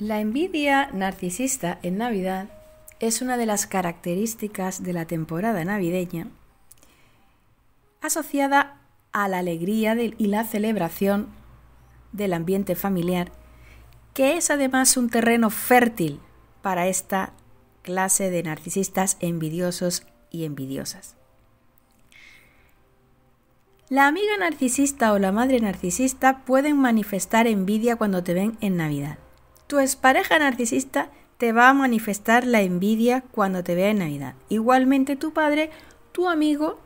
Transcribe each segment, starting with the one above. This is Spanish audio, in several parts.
La envidia narcisista en Navidad es una de las características de la temporada navideña asociada a la alegría y la celebración del ambiente familiar, que es además un terreno fértil para esta clase de narcisistas envidiosos y envidiosas. La amiga narcisista o la madre narcisista pueden manifestar envidia cuando te ven en Navidad. Tu pareja narcisista te va a manifestar la envidia cuando te vea en Navidad. Igualmente tu padre, tu amigo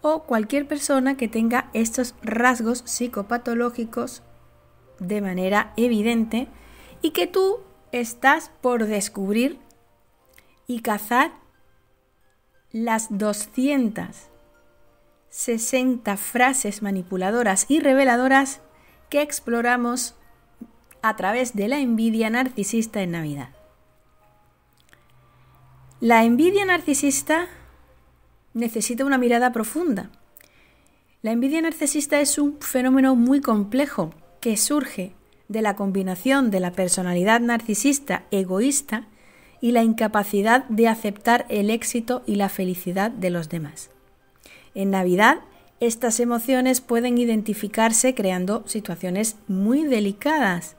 o cualquier persona que tenga estos rasgos psicopatológicos de manera evidente y que tú estás por descubrir y cazar las 260 frases manipuladoras y reveladoras que exploramos a través de la envidia narcisista en Navidad. La envidia narcisista necesita una mirada profunda. La envidia narcisista es un fenómeno muy complejo que surge de la combinación de la personalidad narcisista egoísta y la incapacidad de aceptar el éxito y la felicidad de los demás. En Navidad, estas emociones pueden identificarse creando situaciones muy delicadas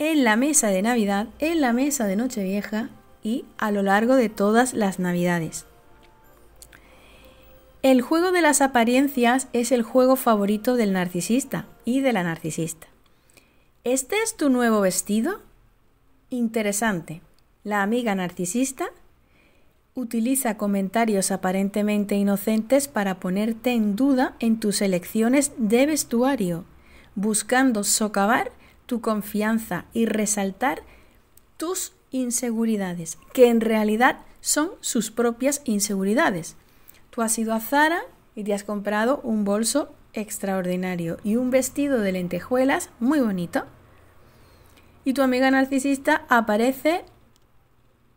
en la mesa de Navidad, en la mesa de Nochevieja y a lo largo de todas las Navidades. El juego de las apariencias es el juego favorito del narcisista y de la narcisista. ¿Este es tu nuevo vestido? Interesante. La amiga narcisista utiliza comentarios aparentemente inocentes para ponerte en duda en tus elecciones de vestuario, buscando socavar tu confianza y resaltar tus inseguridades, que en realidad son sus propias inseguridades. Tú has ido a Zara y te has comprado un bolso extraordinario y un vestido de lentejuelas muy bonito. Y tu amiga narcisista aparece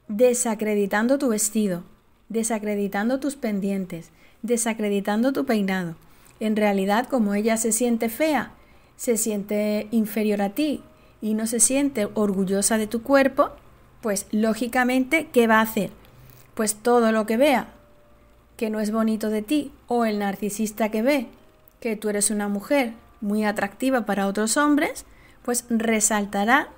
desacreditando tu vestido, desacreditando tus pendientes, desacreditando tu peinado. En realidad, como ella se siente fea se siente inferior a ti y no se siente orgullosa de tu cuerpo, pues lógicamente, ¿qué va a hacer? Pues todo lo que vea que no es bonito de ti o el narcisista que ve que tú eres una mujer muy atractiva para otros hombres, pues resaltará,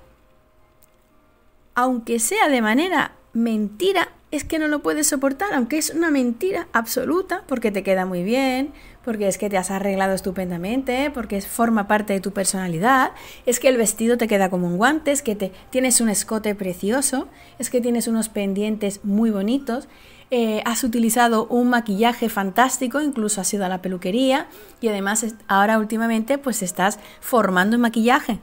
aunque sea de manera mentira, es que no lo puedes soportar, aunque es una mentira absoluta, porque te queda muy bien, porque es que te has arreglado estupendamente, porque forma parte de tu personalidad, es que el vestido te queda como un guante, es que te, tienes un escote precioso, es que tienes unos pendientes muy bonitos, eh, has utilizado un maquillaje fantástico, incluso has ido a la peluquería y además ahora últimamente pues estás formando en maquillaje.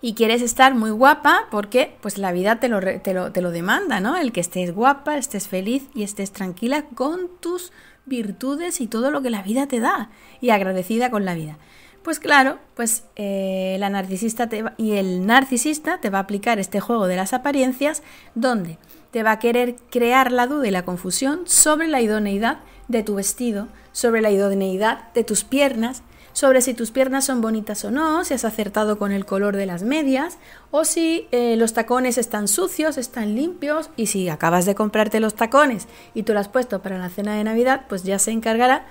Y quieres estar muy guapa porque pues la vida te lo, te lo, te lo demanda, ¿no? El que estés guapa, estés feliz y estés tranquila con tus virtudes y todo lo que la vida te da y agradecida con la vida. Pues claro, pues eh, la narcisista y el narcisista te va a aplicar este juego de las apariencias donde te va a querer crear la duda y la confusión sobre la idoneidad de tu vestido, sobre la idoneidad de tus piernas, sobre si tus piernas son bonitas o no, si has acertado con el color de las medias o si eh, los tacones están sucios, están limpios y si acabas de comprarte los tacones y tú los has puesto para la cena de Navidad, pues ya se encargará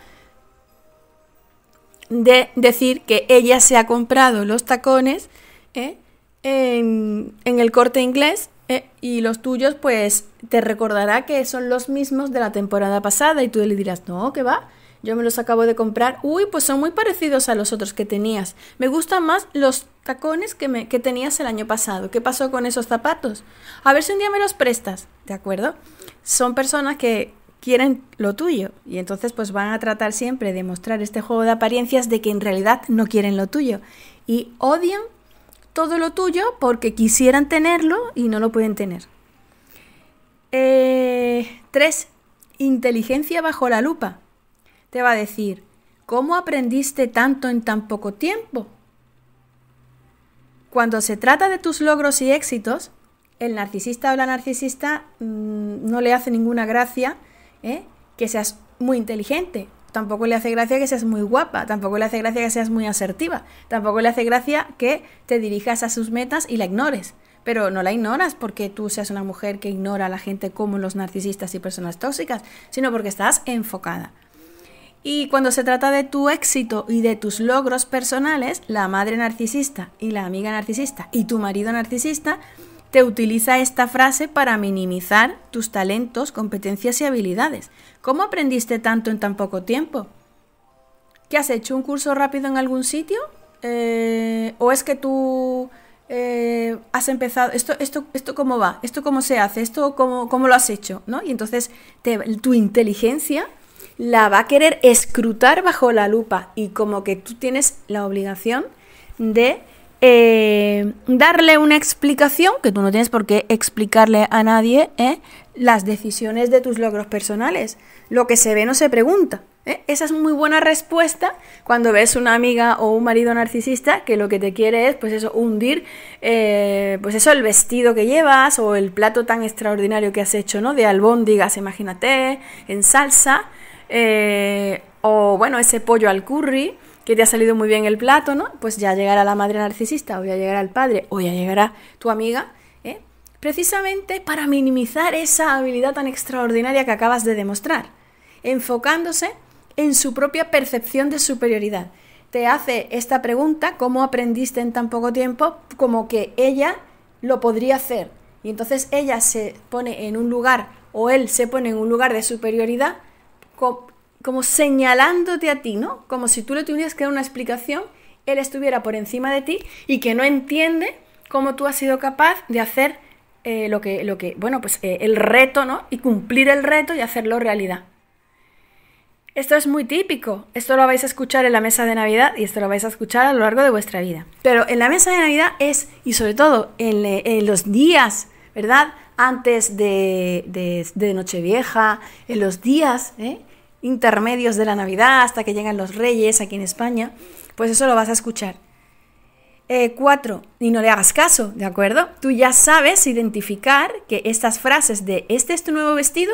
de decir que ella se ha comprado los tacones ¿eh? en, el corte inglés ¿eh? y los tuyos, pues te recordará que son los mismos de la temporada pasada y tú le dirás, no, que va, yo me los acabo de comprar. Uy, pues son muy parecidos a los otros que tenías. Me gustan más los tacones que, me, tenías el año pasado. ¿Qué pasó con esos zapatos? A ver si un día me los prestas, ¿de acuerdo? Son personas que quieren lo tuyo y entonces pues van a tratar siempre de mostrar este juego de apariencias de que en realidad no quieren lo tuyo y odian todo lo tuyo porque quisieran tenerlo y no lo pueden tener. 3. Eh, inteligencia bajo la lupa te va a decir, ¿cómo aprendiste tanto en tan poco tiempo? Cuando se trata de tus logros y éxitos, el narcisista o la narcisista mm, no le hace ninguna gracia ¿eh? que seas muy inteligente, tampoco le hace gracia que seas muy guapa, tampoco le hace gracia que seas muy asertiva, tampoco le hace gracia que te dirijas a sus metas y la ignores. Pero no la ignoras porque tú seas una mujer que ignora a la gente como los narcisistas y personas tóxicas, sino porque estás enfocada. Y cuando se trata de tu éxito y de tus logros personales, la madre narcisista y la amiga narcisista y tu marido narcisista te utiliza esta frase para minimizar tus talentos, competencias y habilidades. ¿Cómo aprendiste tanto en tan poco tiempo? ¿Qué has hecho? ¿Un curso rápido en algún sitio? Eh, ¿O es que tú eh, has empezado? Esto, esto, ¿Esto cómo va? ¿Esto cómo se hace? ¿Esto cómo, lo has hecho? ¿No? Y entonces tu inteligencia la va a querer escrutar bajo la lupa y como que tú tienes la obligación de eh, darle una explicación, que tú no tienes por qué explicarle a nadie eh, las decisiones de tus logros personales. Lo que se ve no se pregunta. Eh. Esa es muy buena respuesta cuando ves una amiga o un marido narcisista que lo que te quiere es, pues eso, hundir, pues eso, el vestido que llevas o el plato tan extraordinario que has hecho, ¿no? De albóndigas, imagínate, en salsa. Eh, o bueno, ese pollo al curry que te ha salido muy bien el plato, Pues ya llegará la madre narcisista, o ya llegará el padre, o ya llegará tu amiga, ¿eh? precisamente para minimizar esa habilidad tan extraordinaria que acabas de demostrar, enfocándose en su propia percepción de superioridad. Te hace esta pregunta, ¿cómo aprendiste en tan poco tiempo? Como que ella lo podría hacer. Y entonces ella se pone en un lugar, o él se pone en un lugar de superioridad como, señalándote a ti, ¿no? Como si tú le tuvieras que dar una explicación, él estuviera por encima de ti y que no entiende cómo tú has sido capaz de hacer eh, lo, que, lo que, bueno, pues eh, el reto, ¿no? Y cumplir el reto y hacerlo realidad. Esto es muy típico. Esto lo vais a escuchar en la mesa de Navidad y esto lo vais a escuchar a lo largo de vuestra vida. Pero en la mesa de Navidad es, y sobre todo en, los días, ¿verdad? Antes de, de, de Nochevieja, en los días ¿eh? intermedios de la Navidad hasta que llegan los reyes aquí en España, pues eso lo vas a escuchar. Eh, cuatro, y no le hagas caso, ¿de acuerdo? Tú ya sabes identificar que estas frases de este es tu nuevo vestido,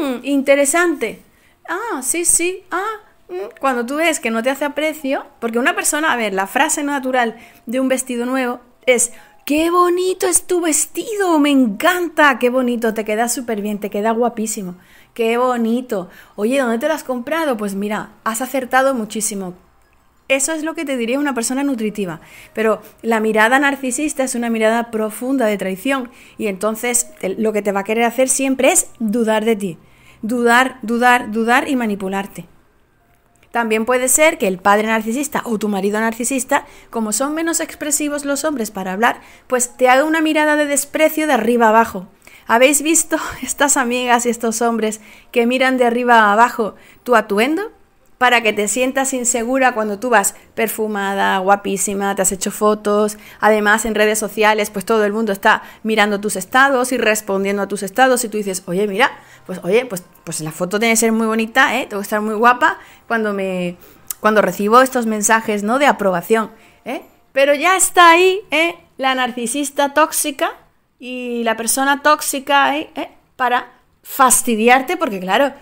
mm, interesante. Ah, sí, sí, ah, mm, cuando tú ves que no te hace aprecio, porque una persona, a ver, la frase natural de un vestido nuevo es ¡Qué bonito es tu vestido! ¡Me encanta! ¡Qué bonito! Te queda súper bien, te queda guapísimo. ¡Qué bonito! Oye, ¿dónde te lo has comprado? Pues mira, has acertado muchísimo. Eso es lo que te diría una persona nutritiva. Pero la mirada narcisista es una mirada profunda de traición y entonces lo que te va a querer hacer siempre es dudar de ti. Dudar, dudar, dudar y manipularte. También puede ser que el padre narcisista o tu marido narcisista, como son menos expresivos los hombres para hablar, pues te haga una mirada de desprecio de arriba abajo. ¿Habéis visto estas amigas y estos hombres que miran de arriba a abajo tu atuendo? para que te sientas insegura cuando tú vas perfumada, guapísima, te has hecho fotos. Además, en redes sociales, pues todo el mundo está mirando tus estados y respondiendo a tus estados. Y tú dices, oye, mira, pues oye, pues, pues la foto tiene que ser muy bonita, ¿eh? tengo que estar muy guapa cuando me. cuando recibo estos mensajes, ¿no? De aprobación. ¿eh? Pero ya está ahí, ¿eh? La narcisista tóxica y la persona tóxica ¿eh? para fastidiarte, porque claro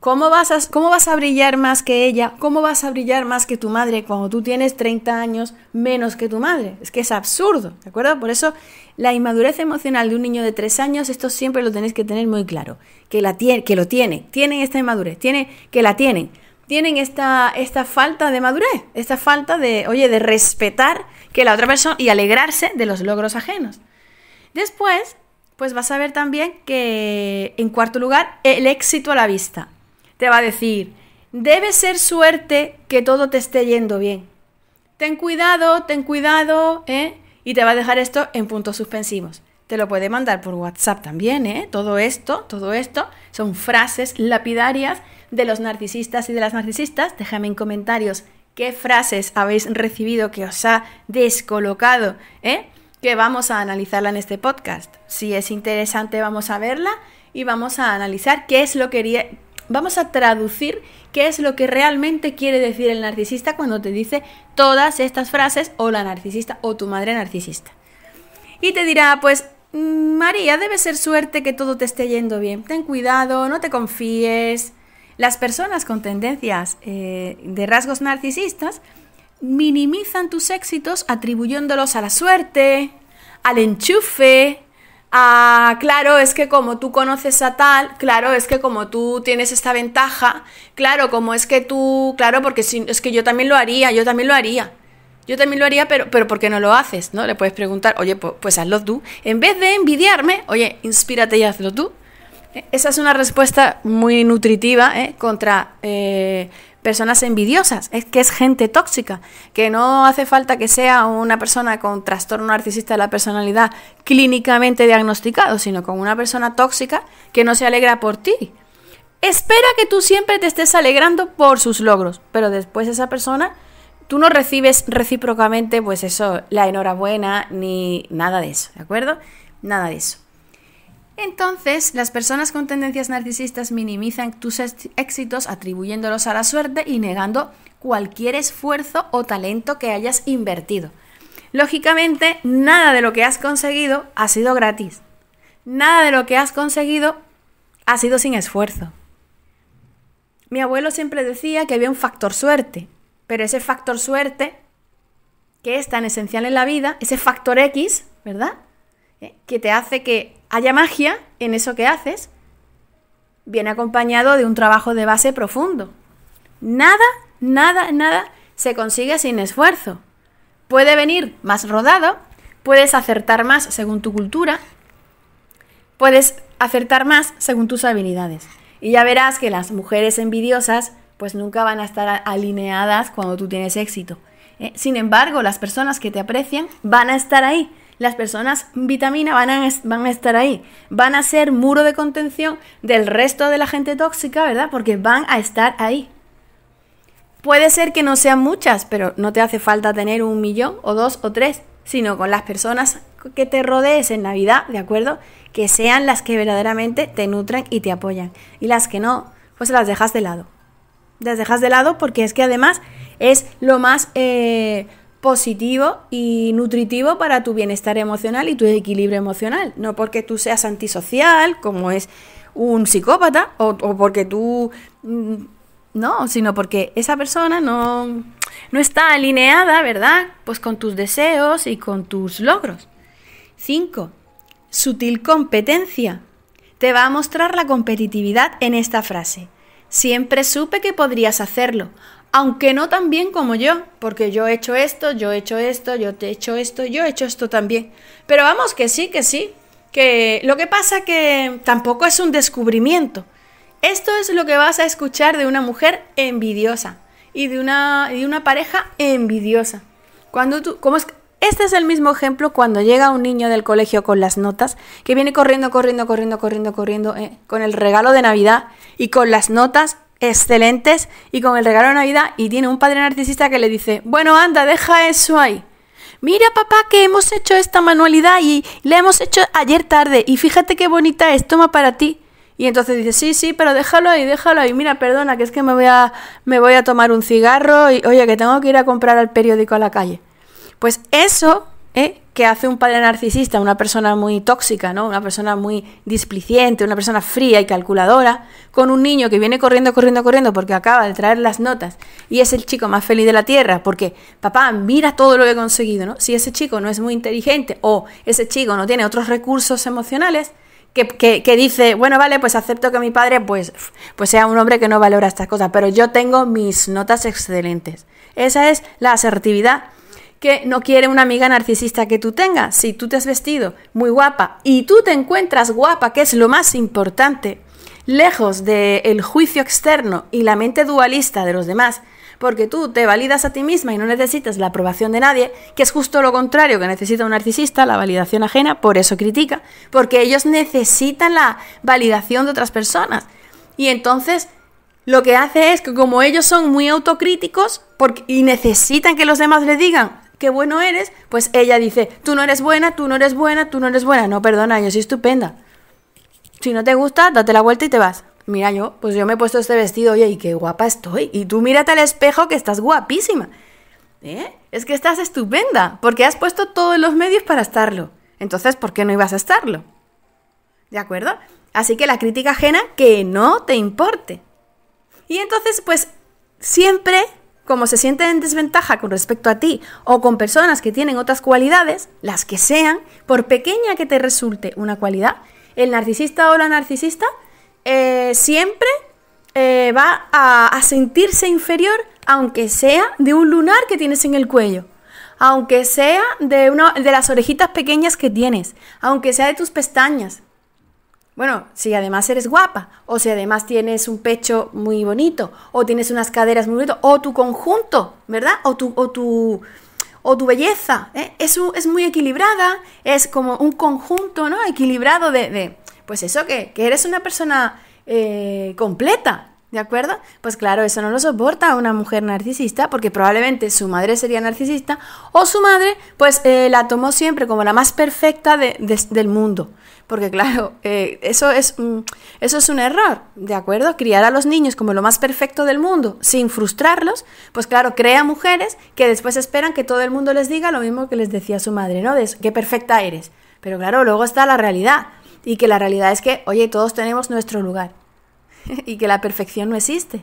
¿Cómo vas, a, ¿Cómo vas a brillar más que ella? ¿Cómo vas a brillar más que tu madre cuando tú tienes 30 años menos que tu madre? Es que es absurdo, ¿de acuerdo? Por eso la inmadurez emocional de un niño de 3 años, esto siempre lo tenéis que tener muy claro, que, la tiene, que lo tiene, tienen esta inmadurez, tiene, que la tienen, tienen esta, esta falta de madurez, esta falta de, oye, de respetar que la otra persona y alegrarse de los logros ajenos. Después, pues vas a ver también que, en cuarto lugar, el éxito a la vista te va a decir, debe ser suerte que todo te esté yendo bien. Ten cuidado, ten cuidado, ¿eh? Y te va a dejar esto en puntos suspensivos. Te lo puede mandar por WhatsApp también, ¿eh? Todo esto, todo esto son frases lapidarias de los narcisistas y de las narcisistas. Déjame en comentarios qué frases habéis recibido que os ha descolocado, ¿eh? que vamos a analizarla en este podcast. Si es interesante, vamos a verla y vamos a analizar qué es lo que, vamos a traducir qué es lo que realmente quiere decir el narcisista cuando te dice todas estas frases o la narcisista o tu madre narcisista. Y te dirá, pues mm, María, debe ser suerte que todo te esté yendo bien. Ten cuidado, no te confíes. Las personas con tendencias eh, de rasgos narcisistas minimizan tus éxitos atribuyéndolos a la suerte, al enchufe, ah, claro, es que como tú conoces a tal, claro, es que como tú tienes esta ventaja, claro, como es que tú, claro, porque si, es que yo también lo haría, yo también lo haría. Yo también lo haría, pero, pero ¿por qué no lo haces? ¿No? Le puedes preguntar, oye, pues, pues hazlo tú. En vez de envidiarme, oye, inspírate y hazlo tú. Eh, esa es una respuesta muy nutritiva ¿eh? contra eh, personas envidiosas, es que es gente tóxica, que no hace falta que sea una persona con trastorno narcisista de la personalidad clínicamente diagnosticado, sino con una persona tóxica que no se alegra por ti. Espera que tú siempre te estés alegrando por sus logros, pero después esa persona tú no recibes recíprocamente pues eso, la enhorabuena ni nada de eso, ¿de acuerdo? Nada de eso. Entonces, las personas con tendencias narcisistas minimizan tus éxitos atribuyéndolos a la suerte y negando cualquier esfuerzo o talento que hayas invertido. Lógicamente, nada de lo que has conseguido ha sido gratis. Nada de lo que has conseguido ha sido sin esfuerzo. Mi abuelo siempre decía que había un factor suerte, pero ese factor suerte, que es tan esencial en la vida, ese factor X, ¿verdad? que te hace que haya magia en eso que haces, viene acompañado de un trabajo de base profundo. Nada, nada, nada se consigue sin esfuerzo. Puede venir más rodado, puedes acertar más según tu cultura, puedes acertar más según tus habilidades. Y ya verás que las mujeres envidiosas pues nunca van a estar alineadas cuando tú tienes éxito. ¿eh? Sin embargo, las personas que te aprecian van a estar ahí las personas vitamina van a, van a estar ahí, van a ser muro de contención del resto de la gente tóxica, ¿verdad? Porque van a estar ahí. Puede ser que no sean muchas, pero no te hace falta tener un millón o dos o tres, sino con las personas que te rodees en Navidad, ¿de acuerdo? Que sean las que verdaderamente te nutren y te apoyan. Y las que no, pues las dejas de lado. Las dejas de lado porque es que además es lo más eh, positivo y nutritivo para tu bienestar emocional y tu equilibrio emocional. No porque tú seas antisocial, como es un psicópata, o, porque tú... Mm, no, sino porque esa persona no, no está alineada, ¿verdad? Pues con tus deseos y con tus logros. 5. Sutil competencia. Te va a mostrar la competitividad en esta frase. Siempre supe que podrías hacerlo aunque no tan bien como yo, porque yo he hecho esto, yo he hecho esto, yo te he hecho esto, yo he hecho esto también. Pero vamos, que sí, que sí, que lo que pasa que tampoco es un descubrimiento. Esto es lo que vas a escuchar de una mujer envidiosa y de una, de una pareja envidiosa. Cuando tú, como este es el mismo ejemplo cuando llega un niño del colegio con las notas, que viene corriendo, corriendo, corriendo, corriendo, corriendo, eh, con el regalo de Navidad y con las notas excelentes y con el regalo de Navidad y tiene un padre narcisista que le dice, bueno, anda, deja eso ahí. Mira papá que hemos hecho esta manualidad y la hemos hecho ayer tarde y fíjate qué bonita es, toma para ti. Y entonces dice, sí, sí, pero déjalo ahí, déjalo ahí. Mira, perdona, que es que me voy a, me voy a tomar un cigarro y oye, que tengo que ir a comprar al periódico a la calle. Pues eso ¿eh? que hace un padre narcisista, una persona muy tóxica, ¿no? Una persona muy displiciente, una persona fría y calculadora, con un niño que viene corriendo, corriendo, corriendo porque acaba de traer las notas y es el chico más feliz de la tierra porque, papá, mira todo lo que he conseguido, ¿no? Si ese chico no es muy inteligente o ese chico no tiene otros recursos emocionales, que, dice, bueno, vale, pues acepto que mi padre pues, pues sea un hombre que no valora estas cosas, pero yo tengo mis notas excelentes. Esa es la asertividad que no quiere una amiga narcisista que tú tengas. Si tú te has vestido muy guapa y tú te encuentras guapa, que es lo más importante, lejos del juicio externo y la mente dualista de los demás, porque tú te validas a ti misma y no necesitas la aprobación de nadie, que es justo lo contrario que necesita un narcisista, la validación ajena, por eso critica, porque ellos necesitan la validación de otras personas. Y entonces lo que hace es que como ellos son muy autocríticos y necesitan que los demás les digan qué bueno eres, pues ella dice, tú no eres buena, tú no eres buena, tú no eres buena. No, perdona, yo soy estupenda. Si no te gusta, date la vuelta y te vas. Mira yo, pues yo me he puesto este vestido, oye, y qué guapa estoy. Y tú mírate al espejo que estás guapísima. ¿Eh? Es que estás estupenda, porque has puesto todos los medios para estarlo. Entonces, ¿por qué no ibas a estarlo? ¿De acuerdo? Así que la crítica ajena que no te importe. Y entonces, pues siempre como se sienten en desventaja con respecto a ti o con personas que tienen otras cualidades, las que sean, por pequeña que te resulte una cualidad, el narcisista o la narcisista eh, siempre eh, va a, a sentirse inferior aunque sea de un lunar que tienes en el cuello aunque sea de, una, de las orejitas pequeñas que tienes, aunque sea de tus pestañas, bueno, si además eres guapa, o si además tienes un pecho muy bonito, o tienes unas caderas muy bonitas, o tu conjunto, ¿verdad? O tu, o tu, o tu belleza, ¿eh? es, muy equilibrada, es como un conjunto, ¿no? Equilibrado de, pues eso, que, que eres una persona eh, completa, ¿De acuerdo? Pues claro, eso no lo soporta una mujer narcisista porque probablemente su madre sería narcisista o su madre pues eh, la tomó siempre como la más perfecta del mundo. Porque claro, eh, eso, es, eso es un error, ¿de acuerdo? Criar a los niños como lo más perfecto del mundo sin frustrarlos, pues claro, crea mujeres que después esperan que todo el mundo les diga lo mismo que les decía su madre, ¿no? De que perfecta eres. Pero claro, luego está la realidad y que la realidad es que, oye, todos tenemos nuestro lugar. y que la perfección no existe.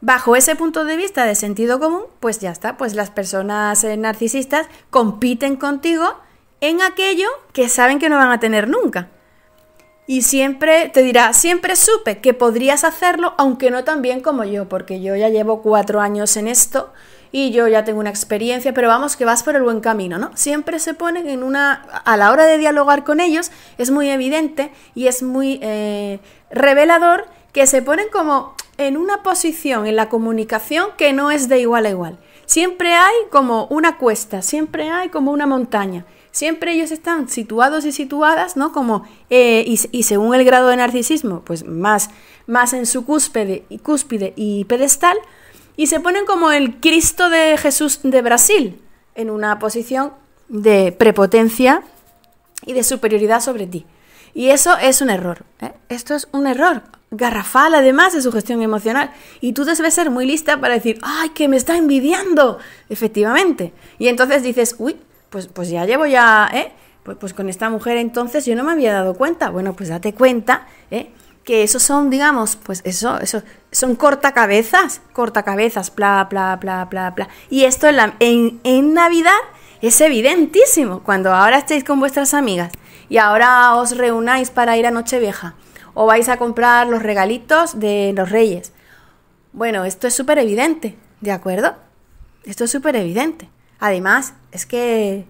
Bajo ese punto de vista de sentido común, pues ya está, pues las personas eh, narcisistas compiten contigo en aquello que saben que no van a tener nunca. Y siempre te dirá, siempre supe que podrías hacerlo, aunque no tan bien como yo, porque yo ya llevo cuatro años en esto y yo ya tengo una experiencia, pero vamos que vas por el buen camino, ¿no? Siempre se ponen en una... A la hora de dialogar con ellos es muy evidente y es muy eh, revelador que se ponen como en una posición en la comunicación que no es de igual a igual. Siempre hay como una cuesta, siempre hay como una montaña. Siempre ellos están situados y situadas, ¿no? Como, eh, y, según el grado de narcisismo, pues más, más en su cúspide y, cúspide y pedestal, y se ponen como el Cristo de Jesús de Brasil, en una posición de prepotencia y de superioridad sobre ti. Y eso es un error. ¿eh? Esto es un error garrafal además de su gestión emocional. Y tú debes ser muy lista para decir, ¡ay, que me está envidiando! Efectivamente. Y entonces dices, uy, pues, pues ya llevo ya, ¿eh? pues, pues, con esta mujer entonces yo no me había dado cuenta. Bueno, pues date cuenta, ¿eh? que esos son, digamos, pues eso, eso, son cortacabezas, cortacabezas, bla, bla, bla, bla, bla. Y esto en, en, en, Navidad es evidentísimo. Cuando ahora estéis con vuestras amigas y ahora os reunáis para ir a Nochevieja o vais a comprar los regalitos de los reyes. Bueno, esto es súper evidente, ¿de acuerdo? Esto es súper evidente. Además, es que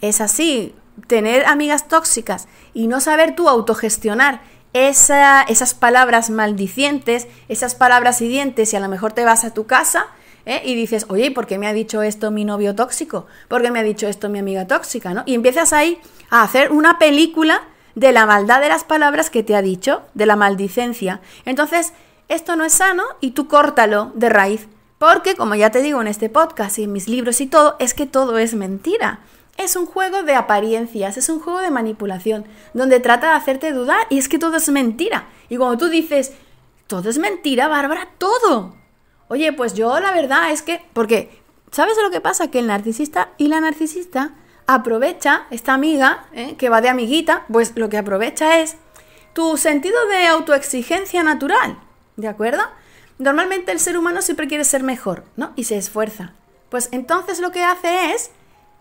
es así, tener amigas tóxicas y no saber tú autogestionar esas palabras maldicientes, esas palabras dientes y a lo mejor te vas a tu casa ¿eh? y dices, oye, ¿por qué me ha dicho esto mi novio tóxico? ¿Por qué me ha dicho esto mi amiga tóxica? ¿no? Y empiezas ahí a hacer una película de la maldad de las palabras que te ha dicho, de la maldicencia. Entonces, esto no es sano y tú córtalo de raíz. Porque, como ya te digo en este podcast y en mis libros y todo, es que todo es mentira. Es un juego de apariencias, es un juego de manipulación, donde trata de hacerte dudar y es que todo es mentira. Y cuando tú dices, todo es mentira, Bárbara, todo. Oye, pues yo la verdad es que, porque, ¿sabes lo que pasa? Que el narcisista y la narcisista aprovecha, esta amiga eh, que va de amiguita, pues lo que aprovecha es tu sentido de autoexigencia natural, ¿de acuerdo? Normalmente el ser humano siempre quiere ser mejor, ¿no? Y se esfuerza. Pues entonces lo que hace es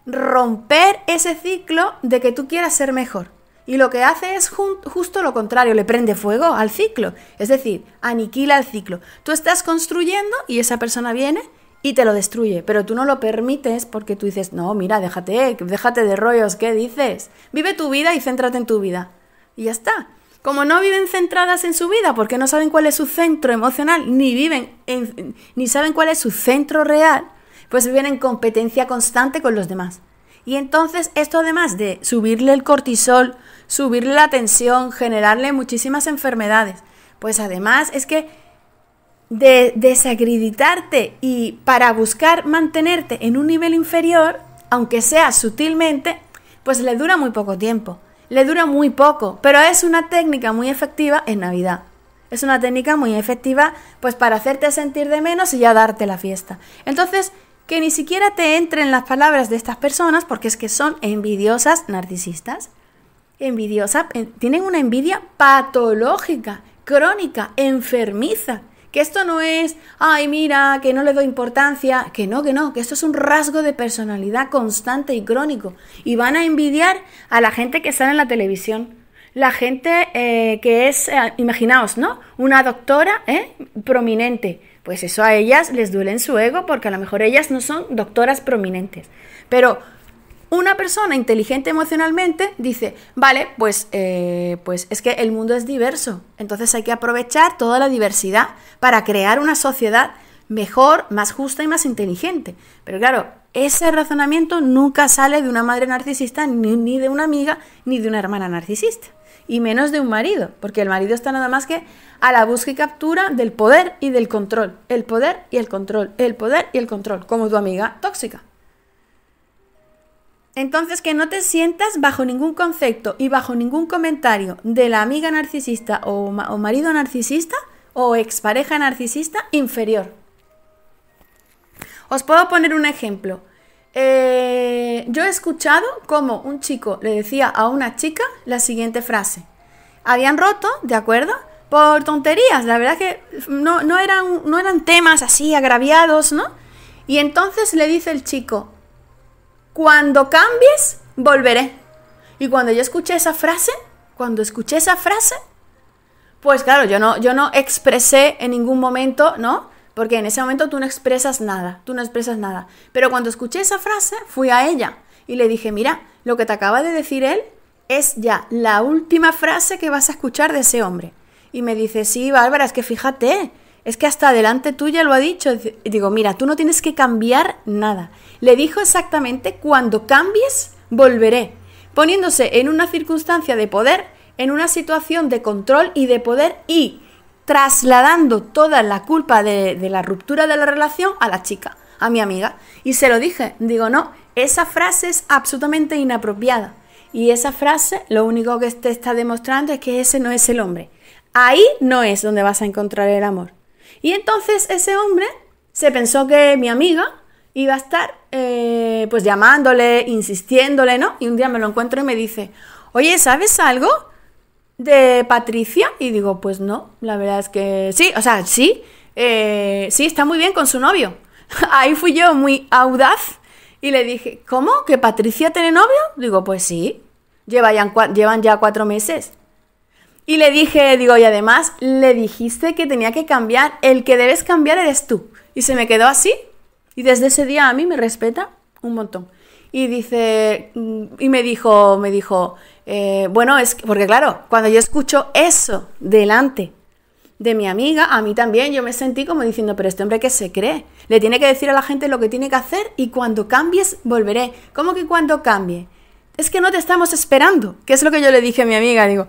romper ese ciclo de que tú quieras ser mejor. Y lo que hace es justo lo contrario, le prende fuego al ciclo. Es decir, aniquila el ciclo. Tú estás construyendo y esa persona viene y te lo destruye, pero tú no lo permites porque tú dices, no, mira, déjate, déjate de rollos, ¿qué dices? Vive tu vida y céntrate en tu vida. Y ya está. Como no viven centradas en su vida porque no saben cuál es su centro emocional, ni viven, ni saben cuál es su centro real, pues viven en competencia constante con los demás. Y entonces esto además de subirle el cortisol, subirle la tensión, generarle muchísimas enfermedades, pues además es que de desacreditarte y para buscar mantenerte en un nivel inferior, aunque sea sutilmente, pues le dura muy poco tiempo. Le dura muy poco, pero es una técnica muy efectiva en Navidad. Es una técnica muy efectiva pues para hacerte sentir de menos y ya darte la fiesta. Entonces, que ni siquiera te entren las palabras de estas personas porque es que son envidiosas narcisistas. Envidiosas, tienen una envidia patológica, crónica, enfermiza, que esto no es, ay, mira, que no le doy importancia, que no, que no, que esto es un rasgo de personalidad constante y crónico. Y van a envidiar a la gente que sale en la televisión. La gente eh, que es, eh, imaginaos, ¿no? Una doctora ¿eh? prominente. Pues eso a ellas les duele en su ego porque a lo mejor ellas no son doctoras prominentes. Pero una persona inteligente emocionalmente dice, vale, pues, eh, pues es que el mundo es diverso, entonces hay que aprovechar toda la diversidad para crear una sociedad mejor, más justa y más inteligente. Pero claro, ese razonamiento nunca sale de una madre narcisista, ni, ni de una amiga, ni de una hermana narcisista y menos de un marido, porque el marido está nada más que a la búsqueda y captura del poder y del control, el poder y el control, el poder y el control, como tu amiga tóxica. Entonces, que no te sientas bajo ningún concepto y bajo ningún comentario de la amiga narcisista o, marido narcisista o expareja narcisista inferior. Os puedo poner un ejemplo. Eh, yo he escuchado cómo un chico le decía a una chica la siguiente frase. Habían roto, ¿de acuerdo? Por tonterías, la verdad que no, eran, no eran temas así agraviados, ¿no? Y entonces le dice el chico, cuando cambies, volveré. Y cuando yo escuché esa frase, cuando escuché esa frase, pues claro, yo no, yo no expresé en ningún momento, ¿no? Porque en ese momento tú no expresas nada, tú no expresas nada. Pero cuando escuché esa frase, fui a ella y le dije, mira, lo que te acaba de decir él es ya la última frase que vas a escuchar de ese hombre. Y me dice, sí, Bárbara, es que fíjate, es que hasta tú ya lo ha dicho. Digo, mira, tú no tienes que cambiar nada. Le dijo exactamente, cuando cambies, volveré. Poniéndose en una circunstancia de poder, en una situación de control y de poder y trasladando toda la culpa de, de la ruptura de la relación a la chica, a mi amiga. Y se lo dije, digo, no, esa frase es absolutamente inapropiada. Y esa frase lo único que te está demostrando es que ese no es el hombre. Ahí no es donde vas a encontrar el amor. Y entonces ese hombre se pensó que mi amiga iba a estar eh, pues llamándole, insistiéndole, ¿no? Y un día me lo encuentro y me dice, oye, ¿sabes algo de Patricia? Y digo, pues no, la verdad es que sí, o sea, sí, eh, sí, está muy bien con su novio. Ahí fui yo muy audaz y le dije, ¿cómo? ¿Que Patricia tiene novio? Digo, pues sí, llevan ya cuatro meses. Y le dije, digo, y además le dijiste que tenía que cambiar, el que debes cambiar eres tú. Y se me quedó así. Y desde ese día a mí me respeta un montón. Y dice, mm, y me dijo, me dijo, eh, bueno, es que, porque claro, cuando yo escucho eso delante de mi amiga, a mí también, yo me sentí como diciendo, pero este hombre que se cree, le tiene que decir a la gente lo que tiene que hacer y cuando cambies volveré. ¿Cómo que cuando cambie? Es que no te estamos esperando, ¿Qué es lo que yo le dije a mi amiga, digo,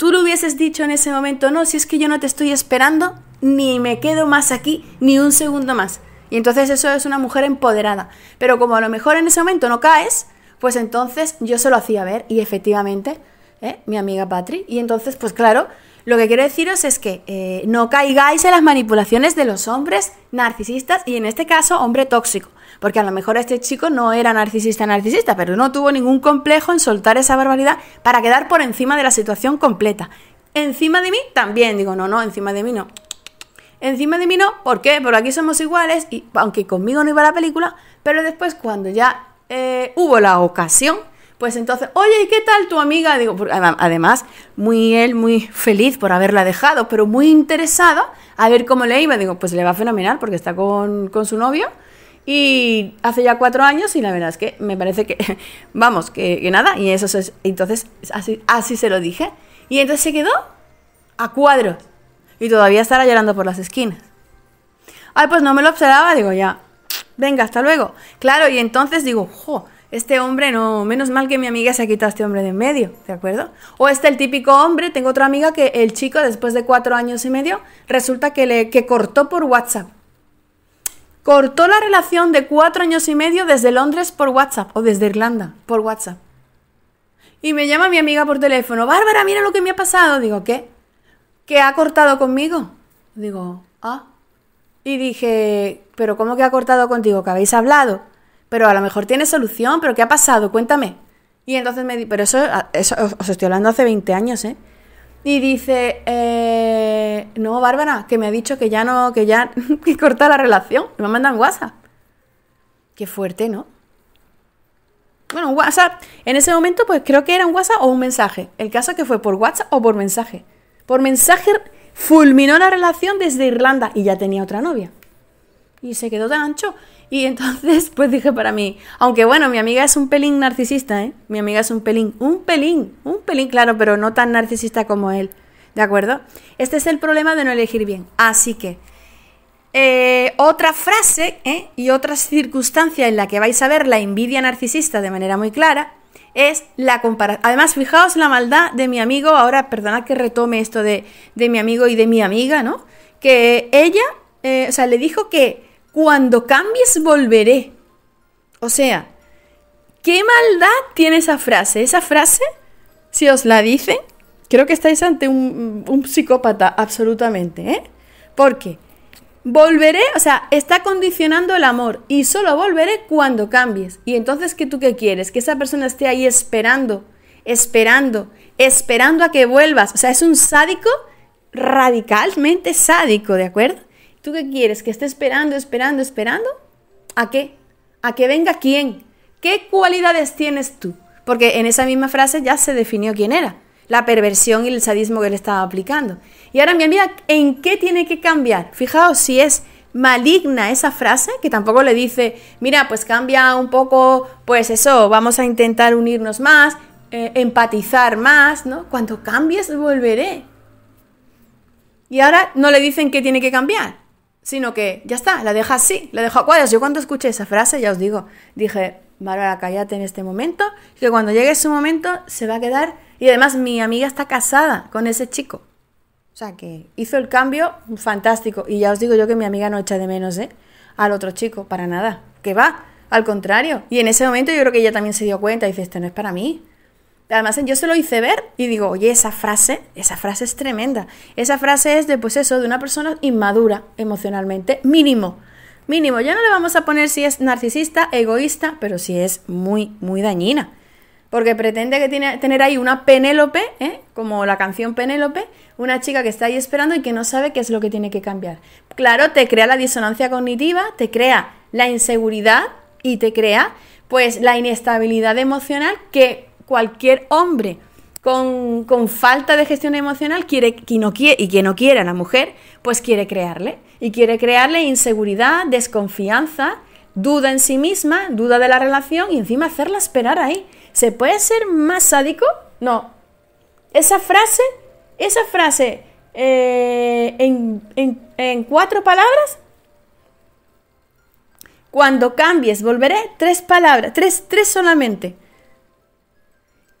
tú lo hubieses dicho en ese momento, no, si es que yo no te estoy esperando, ni me quedo más aquí, ni un segundo más. Y entonces eso es una mujer empoderada. Pero como a lo mejor en ese momento no caes, pues entonces yo se lo hacía ver y efectivamente, ¿eh? mi amiga Patri, y entonces pues claro, lo que quiero deciros es que eh, no caigáis en las manipulaciones de los hombres narcisistas y en este caso hombre tóxico. Porque a lo mejor este chico no era narcisista, narcisista, pero no tuvo ningún complejo en soltar esa barbaridad para quedar por encima de la situación completa. Encima de mí también, digo, no, no, encima de mí no. Encima de mí no, ¿por qué? Porque aquí somos iguales y aunque conmigo no iba la película, pero después cuando ya eh, hubo la ocasión, pues entonces, oye, ¿y qué tal tu amiga? Digo, además, muy él, muy feliz por haberla dejado, pero muy interesado a ver cómo le iba. Digo, pues le va fenomenal porque está con, con su novio y hace ya cuatro años y la verdad es que me parece que, vamos, que, nada. Y eso es, entonces así, así se lo dije. Y entonces se quedó a cuadros. Y todavía estará llorando por las esquinas. Ay, pues no me lo observaba, digo ya. Venga, hasta luego. Claro, y entonces digo, jo, este hombre no, menos mal que mi amiga se ha quitado a este hombre de en medio, ¿de acuerdo? O este el típico hombre, tengo otra amiga que el chico después de cuatro años y medio resulta que le que cortó por WhatsApp cortó la relación de cuatro años y medio desde Londres por WhatsApp o desde Irlanda por WhatsApp. Y me llama mi amiga por teléfono, Bárbara, mira lo que me ha pasado. Digo, ¿qué? ¿Qué ha cortado conmigo? Digo, ah. Y dije, ¿pero cómo que ha cortado contigo? ¿Que habéis hablado? Pero a lo mejor tiene solución, ¿pero qué ha pasado? Cuéntame. Y entonces me di, pero eso, eso os estoy hablando hace 20 años, ¿eh? Y dice, eh, no, Bárbara, que me ha dicho que ya no, que ya, que corta la relación. me mandan WhatsApp. Qué fuerte, ¿no? Bueno, WhatsApp, en ese momento pues creo que era un WhatsApp o un mensaje. El caso es que fue por WhatsApp o por mensaje. Por mensaje fulminó la relación desde Irlanda y ya tenía otra novia. Y se quedó tan ancho y entonces, pues dije para mí, aunque bueno, mi amiga es un pelín narcisista, ¿eh? Mi amiga es un pelín, un pelín, un pelín, claro, pero no tan narcisista como él. ¿De acuerdo? Este es el problema de no elegir bien. Así que, eh, otra frase ¿eh? y otra circunstancia en la que vais a ver la envidia narcisista de manera muy clara es la comparación. Además, fijaos la maldad de mi amigo, ahora perdonad que retome esto de, mi amigo y de mi amiga, ¿no? Que ella, eh, o sea, le dijo que cuando cambies volveré. O sea, ¿qué maldad tiene esa frase? Esa frase, si os la dicen, creo que estáis ante un, psicópata, absolutamente, ¿eh? Porque volveré, o sea, está condicionando el amor y solo volveré cuando cambies. Y entonces, ¿qué tú qué quieres? Que esa persona esté ahí esperando, esperando, esperando a que vuelvas. O sea, es un sádico radicalmente sádico, ¿de acuerdo? ¿Tú qué quieres? ¿Que esté esperando, esperando, esperando? ¿A qué? ¿A que venga quién? ¿Qué cualidades tienes tú? Porque en esa misma frase ya se definió quién era, la perversión y el sadismo que le estaba aplicando. Y ahora, mi amiga, ¿en qué tiene que cambiar? Fijaos si es maligna esa frase, que tampoco le dice, mira, pues cambia un poco, pues eso, vamos a intentar unirnos más, eh, empatizar más, ¿no? Cuando cambies volveré. Y ahora no le dicen qué tiene que cambiar sino que ya está, la deja así, la deja a cuadros. Yo cuando escuché esa frase, ya os digo, dije, Bárbara, cállate en este momento, que cuando llegue su momento se va a quedar. Y además mi amiga está casada con ese chico. O sea que hizo el cambio fantástico. Y ya os digo yo que mi amiga no echa de menos, ¿eh? Al otro chico, para nada. Que va, al contrario. Y en ese momento yo creo que ella también se dio cuenta y dice, este no es para mí. Además, yo se lo hice ver y digo, oye, esa frase, esa frase es tremenda. Esa frase es de, pues eso, de una persona inmadura emocionalmente, mínimo. Mínimo, ya no le vamos a poner si es narcisista, egoísta, pero si es muy, muy dañina. Porque pretende que tiene, tener ahí una Penélope, ¿eh? como la canción Penélope, una chica que está ahí esperando y que no sabe qué es lo que tiene que cambiar. Claro, te crea la disonancia cognitiva, te crea la inseguridad y te crea pues la inestabilidad emocional que cualquier hombre con, falta de gestión emocional quiere, y, no quiere, y que no quiere a la mujer, pues quiere crearle. Y quiere crearle inseguridad, desconfianza, duda en sí misma, duda de la relación y encima hacerla esperar ahí. ¿Se puede ser más sádico? No. Esa frase, esa frase eh, en, en cuatro palabras cuando cambies, volveré tres palabras, tres, tres solamente.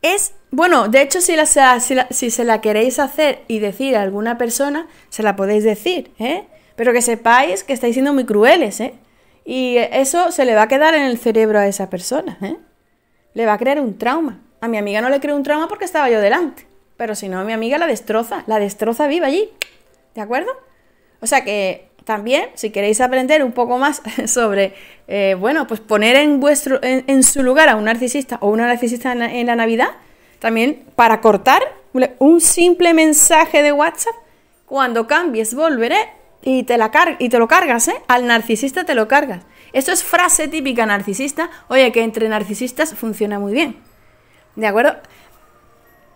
Es, bueno, de hecho, si, la, si, se la queréis hacer y decir a alguna persona, se la podéis decir, ¿eh? Pero que sepáis que estáis siendo muy crueles, ¿eh? Y eso se le va a quedar en el cerebro a esa persona, ¿eh? Le va a crear un trauma. A mi amiga no le creó un trauma porque estaba yo delante. Pero si no, mi amiga la destroza, la destroza viva allí. ¿De acuerdo? O sea que también, si queréis aprender un poco más sobre, eh, bueno, pues poner en, vuestro, en, su lugar a un narcisista o una narcisista en, la Navidad, también para cortar un simple mensaje de WhatsApp, cuando cambies volveré y te, la y te lo cargas, ¿eh? Al narcisista te lo cargas. Esto es frase típica narcisista, oye, que entre narcisistas funciona muy bien. ¿De acuerdo?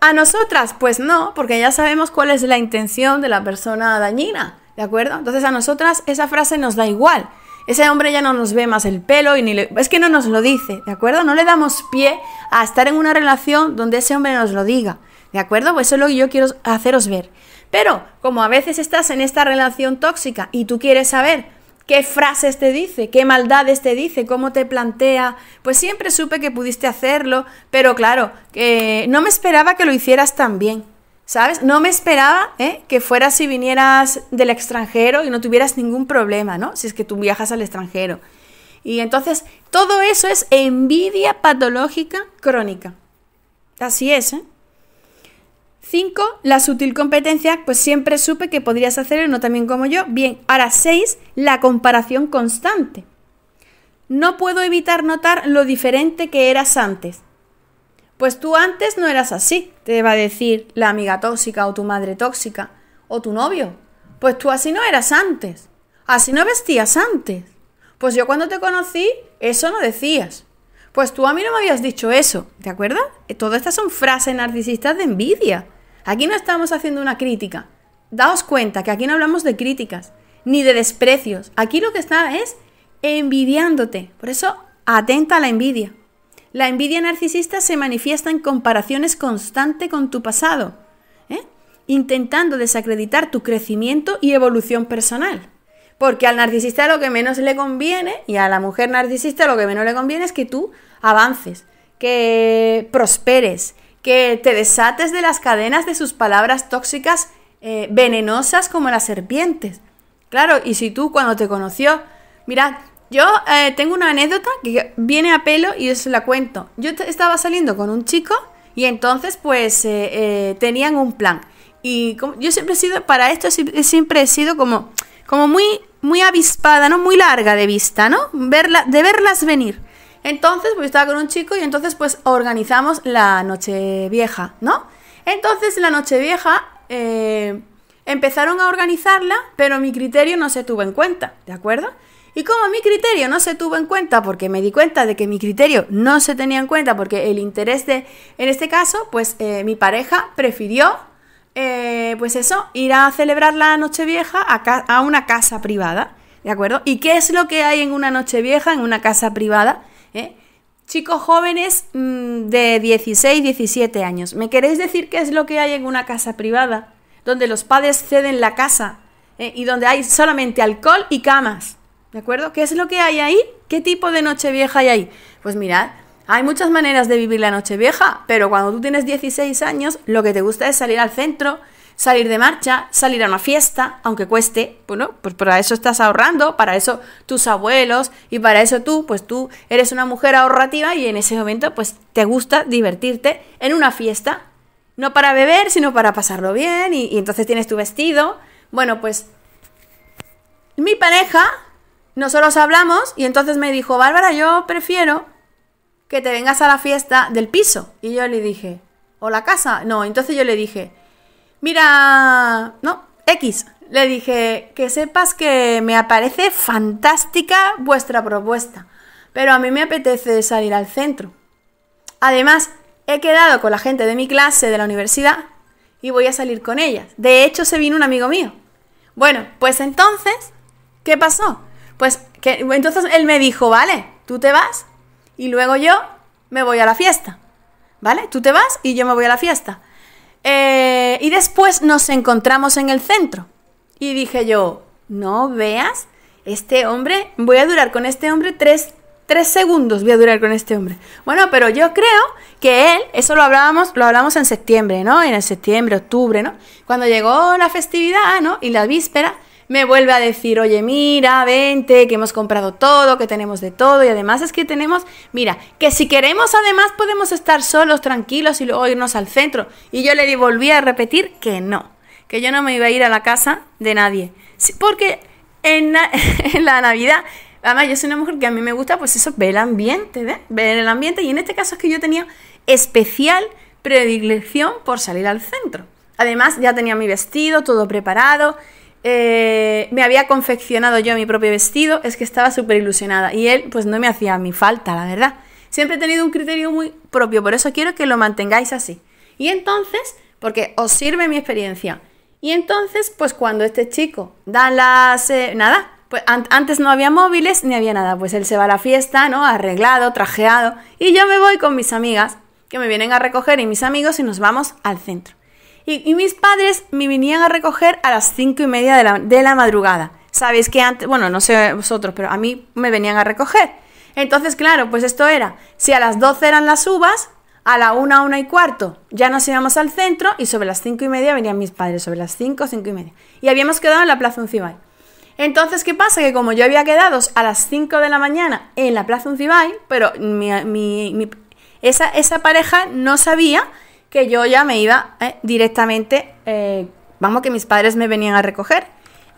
A nosotras, pues no, porque ya sabemos cuál es la intención de la persona dañina. ¿De acuerdo? Entonces a nosotras esa frase nos da igual. Ese hombre ya no nos ve más el pelo y ni le... es que no nos lo dice, ¿de acuerdo? No le damos pie a estar en una relación donde ese hombre nos lo diga, ¿de acuerdo? Pues eso es lo que yo quiero haceros ver. Pero como a veces estás en esta relación tóxica y tú quieres saber qué frases te dice, qué maldades te dice, cómo te plantea, pues siempre supe que pudiste hacerlo, pero claro, que no me esperaba que lo hicieras tan bien. ¿Sabes? No me esperaba ¿eh? que fueras si vinieras del extranjero y no tuvieras ningún problema, ¿no? Si es que tú viajas al extranjero. Y entonces, todo eso es envidia patológica crónica. Así es, ¿eh? Cinco, La sutil competencia, pues siempre supe que podrías hacerlo, no también como yo. Bien, ahora seis, La comparación constante. No puedo evitar notar lo diferente que eras antes. Pues tú antes no eras así, te va a decir la amiga tóxica o tu madre tóxica o tu novio. Pues tú así no eras antes, así no vestías antes. Pues yo cuando te conocí, eso no decías. Pues tú a mí no me habías dicho eso, ¿te acuerdas? Eh, todas estas son frases narcisistas de envidia. Aquí no estamos haciendo una crítica. Daos cuenta que aquí no hablamos de críticas ni de desprecios. Aquí lo que está es envidiándote. Por eso, atenta a la envidia. La envidia narcisista se manifiesta en comparaciones constantes con tu pasado, ¿eh? intentando desacreditar tu crecimiento y evolución personal. Porque al narcisista lo que menos le conviene, y a la mujer narcisista lo que menos le conviene es que tú avances, que prosperes, que te desates de las cadenas de sus palabras tóxicas, eh, venenosas como las serpientes. Claro, y si tú cuando te conoció, mirad, yo eh, tengo una anécdota que viene a pelo y os la cuento. Yo estaba saliendo con un chico y entonces pues eh, eh, tenían un plan. Y como, yo siempre he sido, para esto siempre he sido como, muy, muy avispada, ¿no? Muy larga de vista, ¿no? Verla, de verlas venir. Entonces pues estaba con un chico y entonces pues organizamos la noche vieja, ¿no? Entonces la noche vieja empezaron a organizarla, pero mi criterio no se tuvo en cuenta, ¿de acuerdo? Y como mi criterio no se tuvo en cuenta, porque me di cuenta de que mi criterio no se tenía en cuenta, porque el interés de, en este caso, pues eh, mi pareja prefirió, eh, pues eso, ir a celebrar la Nochevieja a, a una casa privada, ¿de acuerdo? ¿Y qué es lo que hay en una Nochevieja, en una casa privada? ¿Eh? chicos jóvenes mm, de 16, 17 años. ¿Me queréis decir qué es lo que hay en una casa privada? Donde los padres ceden la casa y donde hay solamente alcohol y camas. ¿De acuerdo? ¿Qué es lo que hay ahí? ¿Qué tipo de noche vieja hay ahí? Pues mirad, hay muchas maneras de vivir la noche vieja, pero cuando tú tienes 16 años, lo que te gusta es salir al centro, salir de marcha, salir a una fiesta, aunque cueste, bueno, pues para eso estás ahorrando, para eso tus abuelos y para eso tú, pues tú eres una mujer ahorrativa y en ese momento pues te gusta divertirte en una fiesta, no para beber, sino para pasarlo bien y entonces tienes tu vestido. Bueno, pues mi pareja nosotros hablamos y entonces me dijo, Bárbara, yo prefiero que te vengas a la fiesta del piso. Y yo le dije, o la casa. No, entonces yo le dije, mira, no, X. Le dije, que sepas que me aparece fantástica vuestra propuesta, pero a mí me apetece salir al centro. Además, he quedado con la gente de mi clase de la universidad y voy a salir con ellas. De hecho, se vino un amigo mío. Bueno, pues entonces, ¿qué pasó? Pues que, entonces él me dijo, vale, tú te vas y luego yo me voy a la fiesta. ¿Vale? Tú te vas y yo me voy a la fiesta. Eh, y después nos encontramos en el centro. Y dije yo, no veas, este hombre, voy a durar con este hombre tres, segundos, voy a durar con este hombre. Bueno, pero yo creo que él, eso lo hablábamos, lo hablamos en septiembre, ¿no? En el septiembre, octubre, ¿no? Cuando llegó la festividad, ¿no? Y la víspera, me vuelve a decir, oye, mira, vente, que hemos comprado todo, que tenemos de todo y además es que tenemos, mira, que si queremos además podemos estar solos, tranquilos y luego irnos al centro. Y yo le volví a repetir que no, que yo no me iba a ir a la casa de nadie. Porque en, la Navidad, además yo soy una mujer que a mí me gusta, pues eso, ver el ambiente, ¿eh? ver el ambiente y en este caso es que yo tenía especial predilección por salir al centro. Además ya tenía mi vestido, todo preparado eh, me había confeccionado yo mi propio vestido, es que estaba súper ilusionada y él pues no me hacía mi falta, la verdad. Siempre he tenido un criterio muy propio, por eso quiero que lo mantengáis así. Y entonces, porque os sirve mi experiencia. Y entonces, pues cuando este chico da las... nada, pues antes no había móviles ni había nada, pues él se va a la fiesta, ¿no? Arreglado, trajeado, y yo me voy con mis amigas, que me vienen a recoger y mis amigos y nos vamos al centro. Y, mis padres me venían a recoger a las cinco y media de la, madrugada. Sabéis que antes, bueno, no sé vosotros, pero a mí me venían a recoger. Entonces, claro, pues esto era, si a las 12 eran las uvas, a la una, una y cuarto ya nos íbamos al centro y sobre las cinco y media venían mis padres, sobre las cinco, cinco y media. Y habíamos quedado en la Plaza Uncibay. Entonces, ¿qué pasa? Que como yo había quedado a las 5 de la mañana en la Plaza Uncibay, pero mi, esa, esa pareja no sabía que yo ya me iba eh, directamente, eh, vamos, que mis padres me venían a recoger,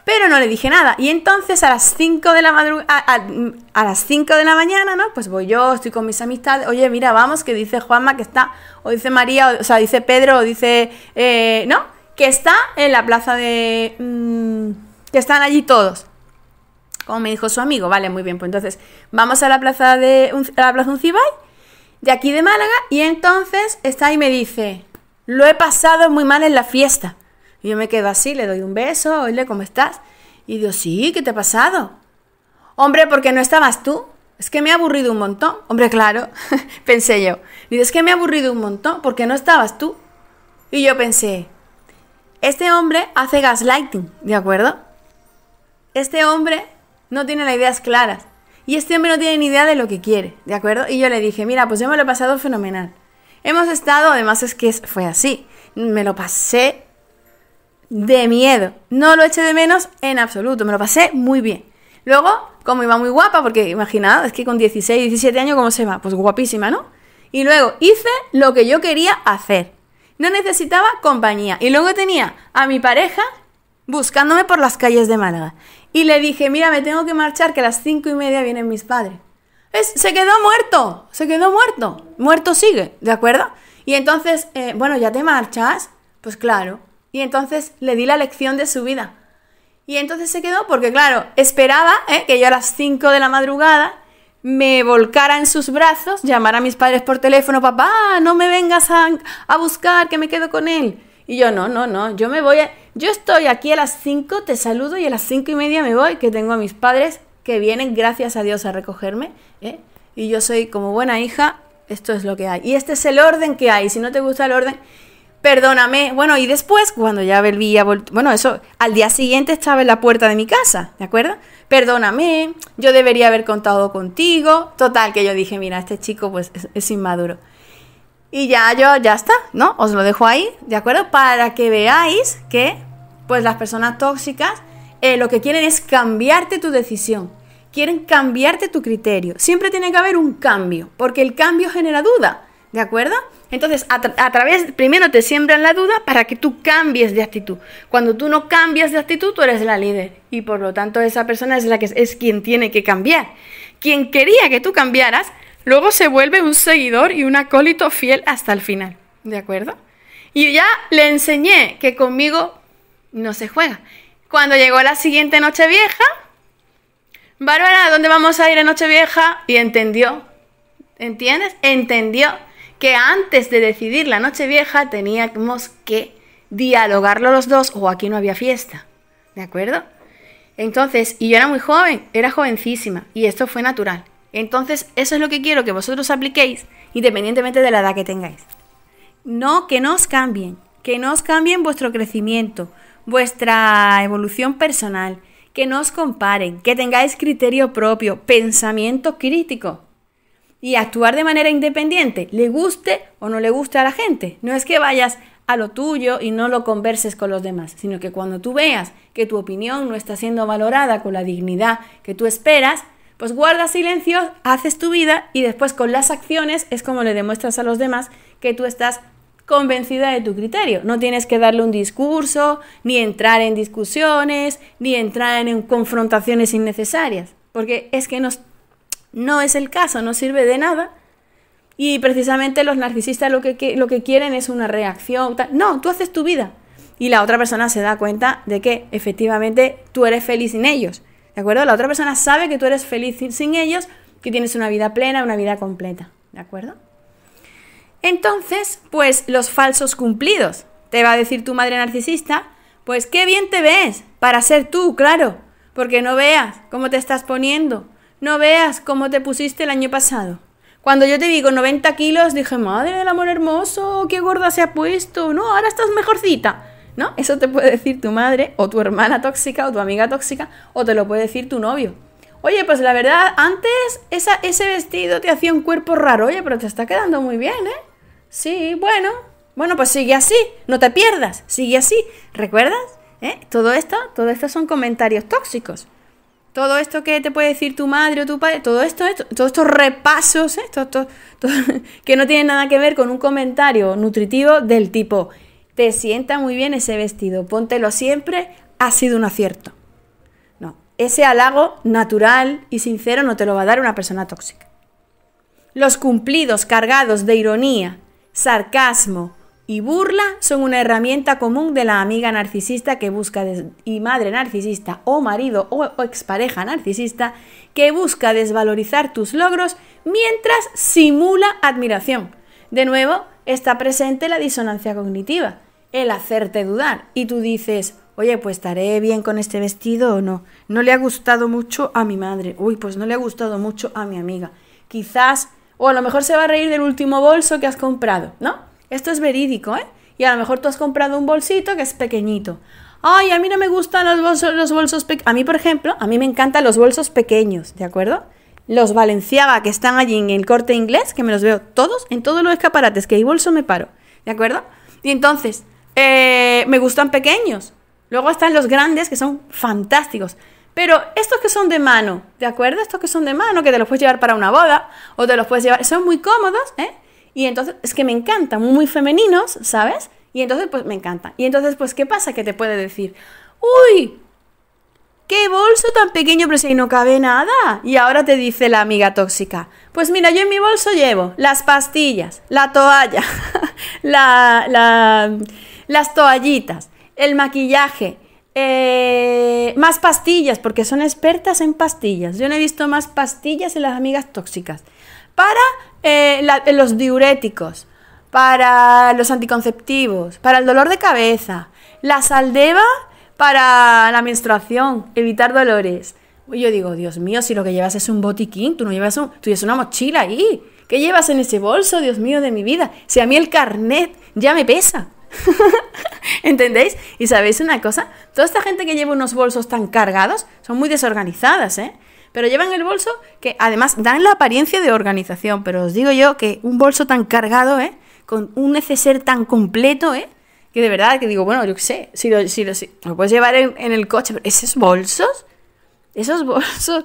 pero no le dije nada. Y entonces a las 5 de la madrugada, a, las 5 de la mañana, ¿no? Pues voy yo, estoy con mis amistades, oye, mira, vamos, que dice Juanma que está, o dice María, o, sea, dice Pedro, o dice, eh, ¿no? Que está en la plaza de... Mm, que están allí todos como me dijo su amigo, vale, muy bien, pues entonces vamos a la plaza de la plaza Uncibay de aquí de Málaga y entonces está y me dice, lo he pasado muy mal en la fiesta. Y yo me quedo así, le doy un beso, oye, ¿cómo estás? Y digo, sí, ¿qué te ha pasado? Hombre, porque no estabas tú. Es que me he aburrido un montón. Hombre, claro, pensé yo. y es que me he aburrido un montón porque no estabas tú. Y yo pensé, este hombre hace gaslighting, ¿de acuerdo? Este hombre no tiene las ideas claras. Y este hombre no tiene ni idea de lo que quiere, ¿de acuerdo? Y yo le dije, mira, pues yo me lo he pasado fenomenal. Hemos estado, además es que fue así, me lo pasé de miedo. No lo eché de menos en absoluto, me lo pasé muy bien. Luego, como iba muy guapa, porque imaginad, es que con 16, 17 años, ¿cómo se va? Pues guapísima, ¿no? Y luego hice lo que yo quería hacer. No necesitaba compañía. Y luego tenía a mi pareja buscándome por las calles de Málaga y le dije, mira, me tengo que marchar, que a las cinco y media vienen mis padres. Es, se quedó muerto, se quedó muerto, muerto sigue, ¿de acuerdo? Y entonces, eh, bueno, ¿ya te marchas? Pues claro. Y entonces le di la lección de su vida. Y entonces se quedó porque, claro, esperaba eh, que yo a las cinco de la madrugada me volcara en sus brazos, llamara a mis padres por teléfono, papá, no me vengas a buscar, que me quedo con él. Y yo, no, no, no, yo me voy, yo estoy aquí a las 5, te saludo y a las 5 y media me voy, que tengo a mis padres que vienen, gracias a Dios, a recogerme. ¿eh? Y yo soy como buena hija, esto es lo que hay. Y este es el orden que hay, si no te gusta el orden, perdóname. Bueno, y después, cuando ya volví bueno, eso, al día siguiente estaba en la puerta de mi casa, ¿de acuerdo? Perdóname, yo debería haber contado contigo. Total, que yo dije, mira, este chico pues es inmaduro. Y ya yo, ya está, ¿no? Os lo dejo ahí, ¿de acuerdo? Para que veáis que, pues las personas tóxicas eh, lo que quieren es cambiarte tu decisión, quieren cambiarte tu criterio. Siempre tiene que haber un cambio, porque el cambio genera duda, ¿de acuerdo? Entonces, a, través, primero te siembran la duda para que tú cambies de actitud. Cuando tú no cambias de actitud, tú eres la líder. Y por lo tanto, esa persona es la que es quien tiene que cambiar. Quien quería que tú cambiaras Luego se vuelve un seguidor y un acólito fiel hasta el final. ¿De acuerdo? Y ya le enseñé que conmigo no se juega. Cuando llegó la siguiente noche vieja, Bárbara, ¿dónde vamos a ir en Nochevieja? Y entendió. ¿Entiendes? Entendió que antes de decidir la Nochevieja teníamos que dialogarlo los dos o aquí no había fiesta. ¿De acuerdo? Entonces, y yo era muy joven, era jovencísima y esto fue natural. Entonces, eso es lo que quiero que vosotros apliquéis, independientemente de la edad que tengáis. No que no os cambien, que nos cambien vuestro crecimiento, vuestra evolución personal, que no os comparen, que tengáis criterio propio, pensamiento crítico y actuar de manera independiente, le guste o no le guste a la gente. No es que vayas a lo tuyo y no lo converses con los demás, sino que cuando tú veas que tu opinión no está siendo valorada con la dignidad que tú esperas, pues guarda silencio, haces tu vida y después con las acciones es como le demuestras a los demás que tú estás convencida de tu criterio. No tienes que darle un discurso, ni entrar en discusiones, ni entrar en confrontaciones innecesarias, porque es que no es el caso, no sirve de nada. Y precisamente los narcisistas lo que, quieren es una reacción. No, tú haces tu vida. Y la otra persona se da cuenta de que efectivamente tú eres feliz sin ellos. ¿De acuerdo? La otra persona sabe que tú eres feliz sin ellos, que tienes una vida plena, una vida completa. ¿De acuerdo? Entonces, pues los falsos cumplidos. Te va a decir tu madre narcisista, pues qué bien te ves para ser tú, claro, porque no veas cómo te estás poniendo, no veas cómo te pusiste el año pasado. Cuando yo te vi con 90 kilos, dije, madre del amor hermoso, qué gorda se ha puesto, no, ahora estás mejorcita. ¿no? Eso te puede decir tu madre o tu hermana tóxica o tu amiga tóxica o te lo puede decir tu novio. Oye, pues la verdad, antes ese vestido te hacía un cuerpo raro, oye, pero te está quedando muy bien, ¿eh? Sí, bueno, bueno, pues sigue así, no te pierdas, sigue así, ¿recuerdas? ¿Eh? Todo esto, todo esto son comentarios tóxicos. Todo esto que te puede decir tu madre o tu padre, todo esto, todos estos repasos, ¿eh? que no tienen nada que ver con un comentario nutritivo del tipo, te sienta muy bien ese vestido, póntelo siempre, ha sido un acierto. No, ese halago natural y sincero no te lo va a dar una persona tóxica. Los cumplidos cargados de ironía, sarcasmo y burla son una herramienta común de la amiga narcisista que busca y madre narcisista o marido o expareja narcisista que busca desvalorizar tus logros mientras simula admiración. De nuevo, está presente la disonancia cognitiva el hacerte dudar. Y tú dices, oye, pues estaré bien con este vestido o no. No le ha gustado mucho a mi madre. Uy, pues no le ha gustado mucho a mi amiga. Quizás, o a lo mejor se va a reír del último bolso que has comprado, ¿no? Esto es verídico, ¿eh? Y a lo mejor tú has comprado un bolsito que es pequeñito. Ay, a mí no me gustan los bolsos, los bolsos pequeños. A mí, por ejemplo, a mí me encantan los bolsos pequeños, ¿de acuerdo? Los Valenciaga que están allí en el corte inglés, que me los veo todos, en todos los escaparates que hay bolso me paro, ¿de acuerdo? Y entonces, eh, me gustan pequeños. Luego están los grandes que son fantásticos. Pero estos que son de mano, ¿de acuerdo? Estos que son de mano, que te los puedes llevar para una boda o te los puedes llevar, son muy cómodos, ¿eh? Y entonces, es que me encantan, muy femeninos, ¿sabes? Y entonces, pues me encantan. Y entonces, pues, ¿qué pasa? Que te puede decir, uy, ¡Qué bolso tan pequeño, pero si no cabe nada! Y ahora te dice la amiga tóxica, pues mira, yo en mi bolso llevo las pastillas, la toalla, la, la, las toallitas, el maquillaje, eh, más pastillas, porque son expertas en pastillas. Yo no he visto más pastillas en las amigas tóxicas. Para eh, los diuréticos, para los anticonceptivos, para el dolor de cabeza, la saldeva para la menstruación, evitar dolores. yo digo, Dios mío, si lo que llevas es un botiquín, tú no llevas tú llevas una mochila ahí. ¿Qué llevas en ese bolso, Dios mío, de mi vida? Si a mí el carnet ya me pesa. ¿Entendéis? Y sabéis una cosa, toda esta gente que lleva unos bolsos tan cargados son muy desorganizadas, ¿eh? Pero llevan el bolso que además dan la apariencia de organización, pero os digo yo que un bolso tan cargado, ¿eh? Con un neceser tan completo, ¿eh? Que de verdad, que digo, bueno, yo qué sé, si lo, puedes llevar en, en, el coche, pero esos bolsos, esos bolsos...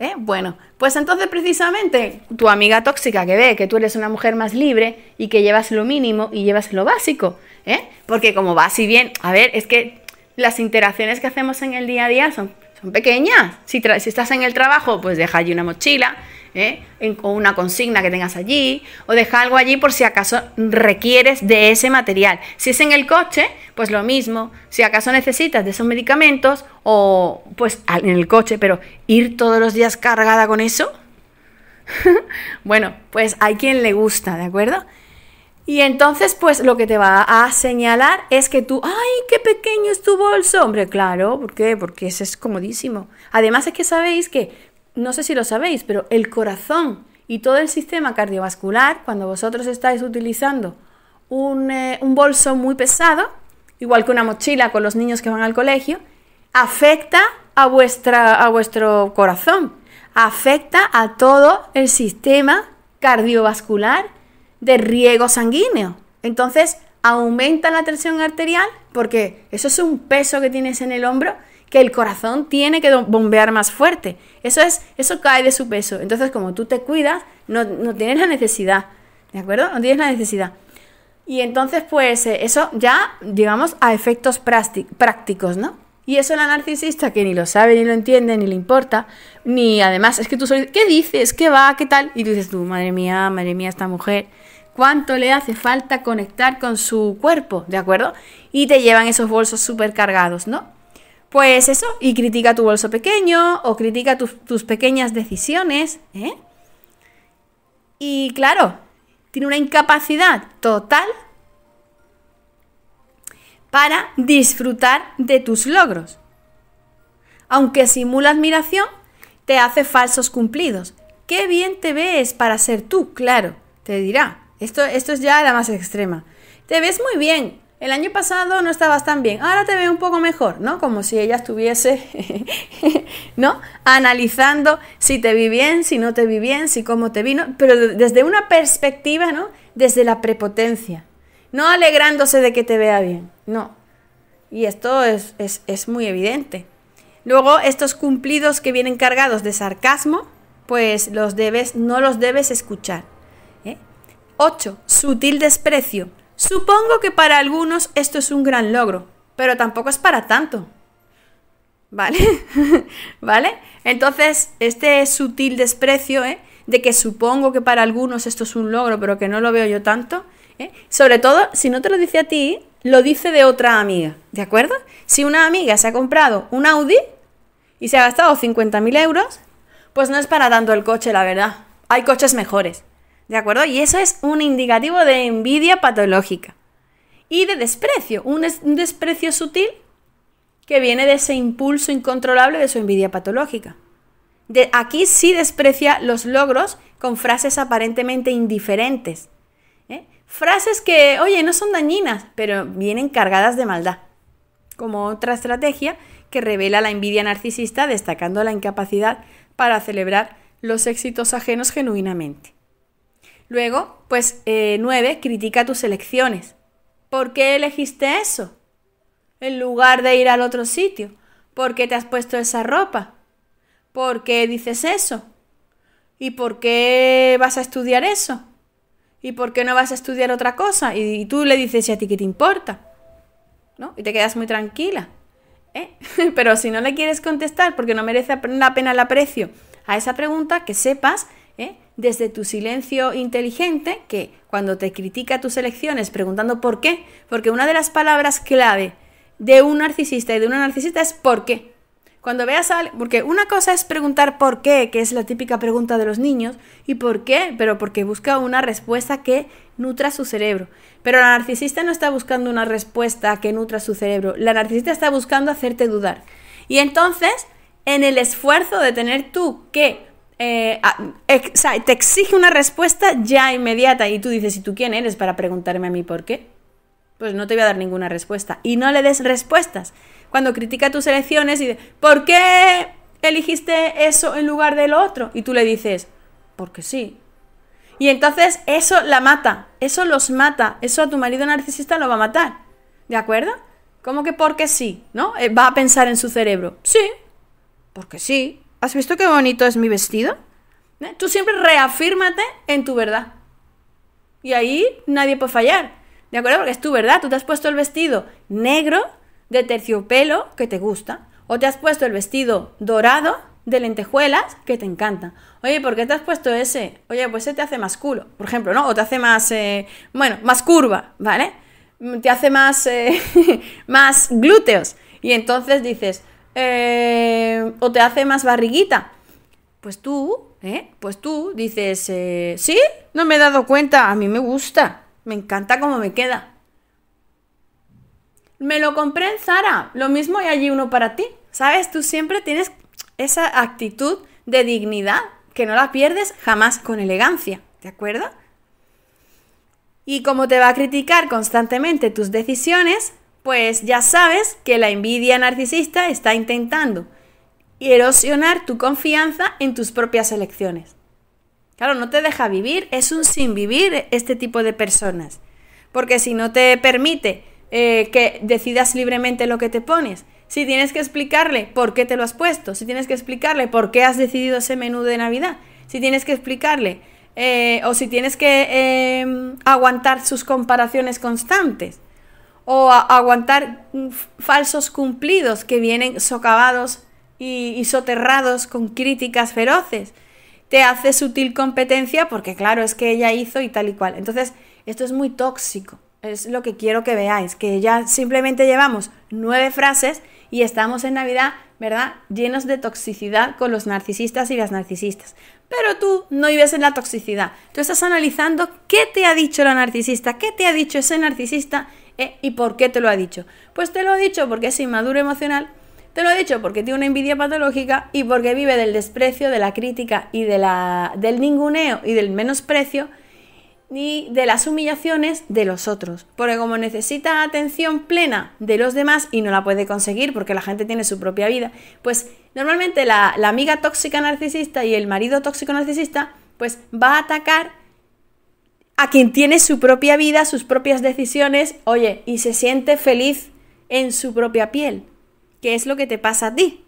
¿Eh? Bueno, pues entonces precisamente tu amiga tóxica que ve que tú eres una mujer más libre y que llevas lo mínimo y llevas lo básico, ¿eh? Porque como va así bien, a ver, es que las interacciones que hacemos en el día a día son, pequeñas. Si, estás en el trabajo, pues deja allí una mochila ¿eh? una consigna que tengas allí, o deja algo allí por si acaso requieres de ese material. Si es en el coche, pues lo mismo. Si acaso necesitas de esos medicamentos, o pues en el coche, pero ir todos los días cargada con eso. bueno, pues hay quien le gusta, ¿de acuerdo? Y entonces, pues lo que te va a señalar es que tú, ¡ay, qué pequeño es tu bolso! Hombre, claro, ¿por qué? Porque ese es comodísimo. Además es que sabéis que, no sé si lo sabéis, pero el corazón y todo el sistema cardiovascular, cuando vosotros estáis utilizando un, eh, bolso muy pesado, igual que una mochila con los niños que van al colegio, afecta a, vuestra, a vuestro corazón, afecta a todo el sistema cardiovascular de riego sanguíneo. Entonces, aumenta la tensión arterial porque eso es un peso que tienes en el hombro que el corazón tiene que bombear más fuerte. Eso es, eso cae de su peso. Entonces, como tú te cuidas, no, no tienes la necesidad, ¿de acuerdo? No tienes la necesidad. Y entonces, pues, eh, eso ya, llegamos a efectos prácticos, ¿no? Y eso la narcisista, que ni lo sabe, ni lo entiende, ni le importa, ni además, es que tú solo ¿qué dices? ¿Qué va? ¿Qué tal? Y dices tú, madre mía, madre mía, esta mujer cuánto le hace falta conectar con su cuerpo, ¿de acuerdo? Y te llevan esos bolsos súper cargados, ¿no? Pues eso, y critica tu bolso pequeño o critica tus pequeñas decisiones, ¿eh? Y claro, tiene una incapacidad total para disfrutar de tus logros. Aunque simula admiración, te hace falsos cumplidos. Qué bien te ves para ser tú, claro, te dirá. Esto, es ya la más extrema. Te ves muy bien. El año pasado no estabas tan bien. Ahora te ve un poco mejor, ¿no? Como si ella estuviese, ¿no? Analizando si te vi bien, si no te vi bien, si cómo te vino Pero desde una perspectiva, ¿no? Desde la prepotencia. No alegrándose de que te vea bien. No. Y esto es, es muy evidente. Luego, estos cumplidos que vienen cargados de sarcasmo, pues los debes, no los debes escuchar. 8. Sutil desprecio. Supongo que para algunos esto es un gran logro, pero tampoco es para tanto. ¿Vale? ¿Vale? Entonces, este sutil desprecio, ¿eh? de que supongo que para algunos esto es un logro, pero que no lo veo yo tanto, ¿eh? sobre todo si no te lo dice a ti, lo dice de otra amiga, ¿de acuerdo? Si una amiga se ha comprado un Audi y se ha gastado 50.000 euros, pues no es para tanto el coche, la verdad. Hay coches mejores. ¿De acuerdo? Y eso es un indicativo de envidia patológica. Y de desprecio, un, desprecio sutil que viene de ese impulso incontrolable de su envidia patológica. De aquí sí desprecia los logros con frases aparentemente indiferentes. ¿eh? Frases que, oye, no son dañinas, pero vienen cargadas de maldad. Como otra estrategia que revela la envidia narcisista destacando la incapacidad para celebrar los éxitos ajenos genuinamente. Luego, pues 9, eh, critica tus elecciones. ¿Por qué elegiste eso? En lugar de ir al otro sitio. ¿Por qué te has puesto esa ropa? ¿Por qué dices eso? ¿Y por qué vas a estudiar eso? ¿Y por qué no vas a estudiar otra cosa? Y, tú le dices, ¿y a ti qué te importa? ¿No? Y te quedas muy tranquila. ¿eh? Pero si no le quieres contestar porque no merece la pena el aprecio a esa pregunta, que sepas ¿eh? desde tu silencio inteligente, que cuando te critica tus elecciones preguntando por qué, porque una de las palabras clave de un narcisista y de una narcisista es por qué. Cuando veas porque una cosa es preguntar por qué, que es la típica pregunta de los niños, y por qué, pero porque busca una respuesta que nutra su cerebro. Pero la narcisista no está buscando una respuesta que nutra su cerebro, la narcisista está buscando hacerte dudar. Y entonces, en el esfuerzo de tener tú que eh, ah, te exige una respuesta ya inmediata y tú dices, ¿y tú quién eres para preguntarme a mí por qué? Pues no te voy a dar ninguna respuesta. Y no le des respuestas. Cuando critica tus elecciones y dice, ¿por qué eligiste eso en lugar del otro? Y tú le dices, porque sí. Y entonces eso la mata, eso los mata, eso a tu marido narcisista lo va a matar. ¿De acuerdo? ¿Cómo que porque sí? ¿No? Eh, va a pensar en su cerebro. Sí, porque sí. ¿Has visto qué bonito es mi vestido? ¿Eh? Tú siempre reafírmate en tu verdad. Y ahí nadie puede fallar. ¿De acuerdo? Porque es tu verdad. Tú te has puesto el vestido negro de terciopelo que te gusta. O te has puesto el vestido dorado de lentejuelas que te encanta. Oye, ¿por qué te has puesto ese? Oye, pues ese te hace más culo, por ejemplo, ¿no? O te hace más, eh, bueno, más curva, ¿vale? Te hace más, eh, más glúteos. Y entonces dices, eh, o te hace más barriguita. Pues tú, ¿eh? Pues tú dices, eh, sí, no me he dado cuenta, a mí me gusta, me encanta cómo me queda. Me lo compré en Zara, lo mismo hay allí uno para ti. ¿Sabes? Tú siempre tienes esa actitud de dignidad que no la pierdes jamás con elegancia, ¿de acuerdo? Y como te va a criticar constantemente tus decisiones, pues ya sabes que la envidia narcisista está intentando erosionar tu confianza en tus propias elecciones. Claro, no te deja vivir, es un sin vivir este tipo de personas. Porque si no te permite eh, que decidas libremente lo que te pones, si tienes que explicarle por qué te lo has puesto, si tienes que explicarle por qué has decidido ese menú de Navidad, si tienes que explicarle eh, o si tienes que em, aguantar sus comparaciones constantes, o aguantar falsos cumplidos que vienen socavados y, y soterrados con críticas feroces. Te hace sutil competencia porque claro, es que ella hizo y tal y cual. Entonces, esto es muy tóxico. Es lo que quiero que veáis, que ya simplemente llevamos nueve frases y estamos en Navidad, ¿verdad? Llenos de toxicidad con los narcisistas y las narcisistas pero tú no vives en la toxicidad. Tú estás analizando qué te ha dicho la narcisista, qué te ha dicho ese narcisista eh, y por qué te lo ha dicho. Pues te lo ha dicho porque es inmaduro emocional, te lo ha dicho porque tiene una envidia patológica y porque vive del desprecio, de la crítica y del ninguneo y del menosprecio ni de las humillaciones de los otros. Porque como necesita atención plena de los demás y no la puede conseguir porque la gente tiene su propia vida, pues normalmente la, la amiga tóxica narcisista y el marido tóxico narcisista pues va a atacar a quien tiene su propia vida, sus propias decisiones, oye, y se siente feliz en su propia piel, ¿Qué es lo que te pasa a ti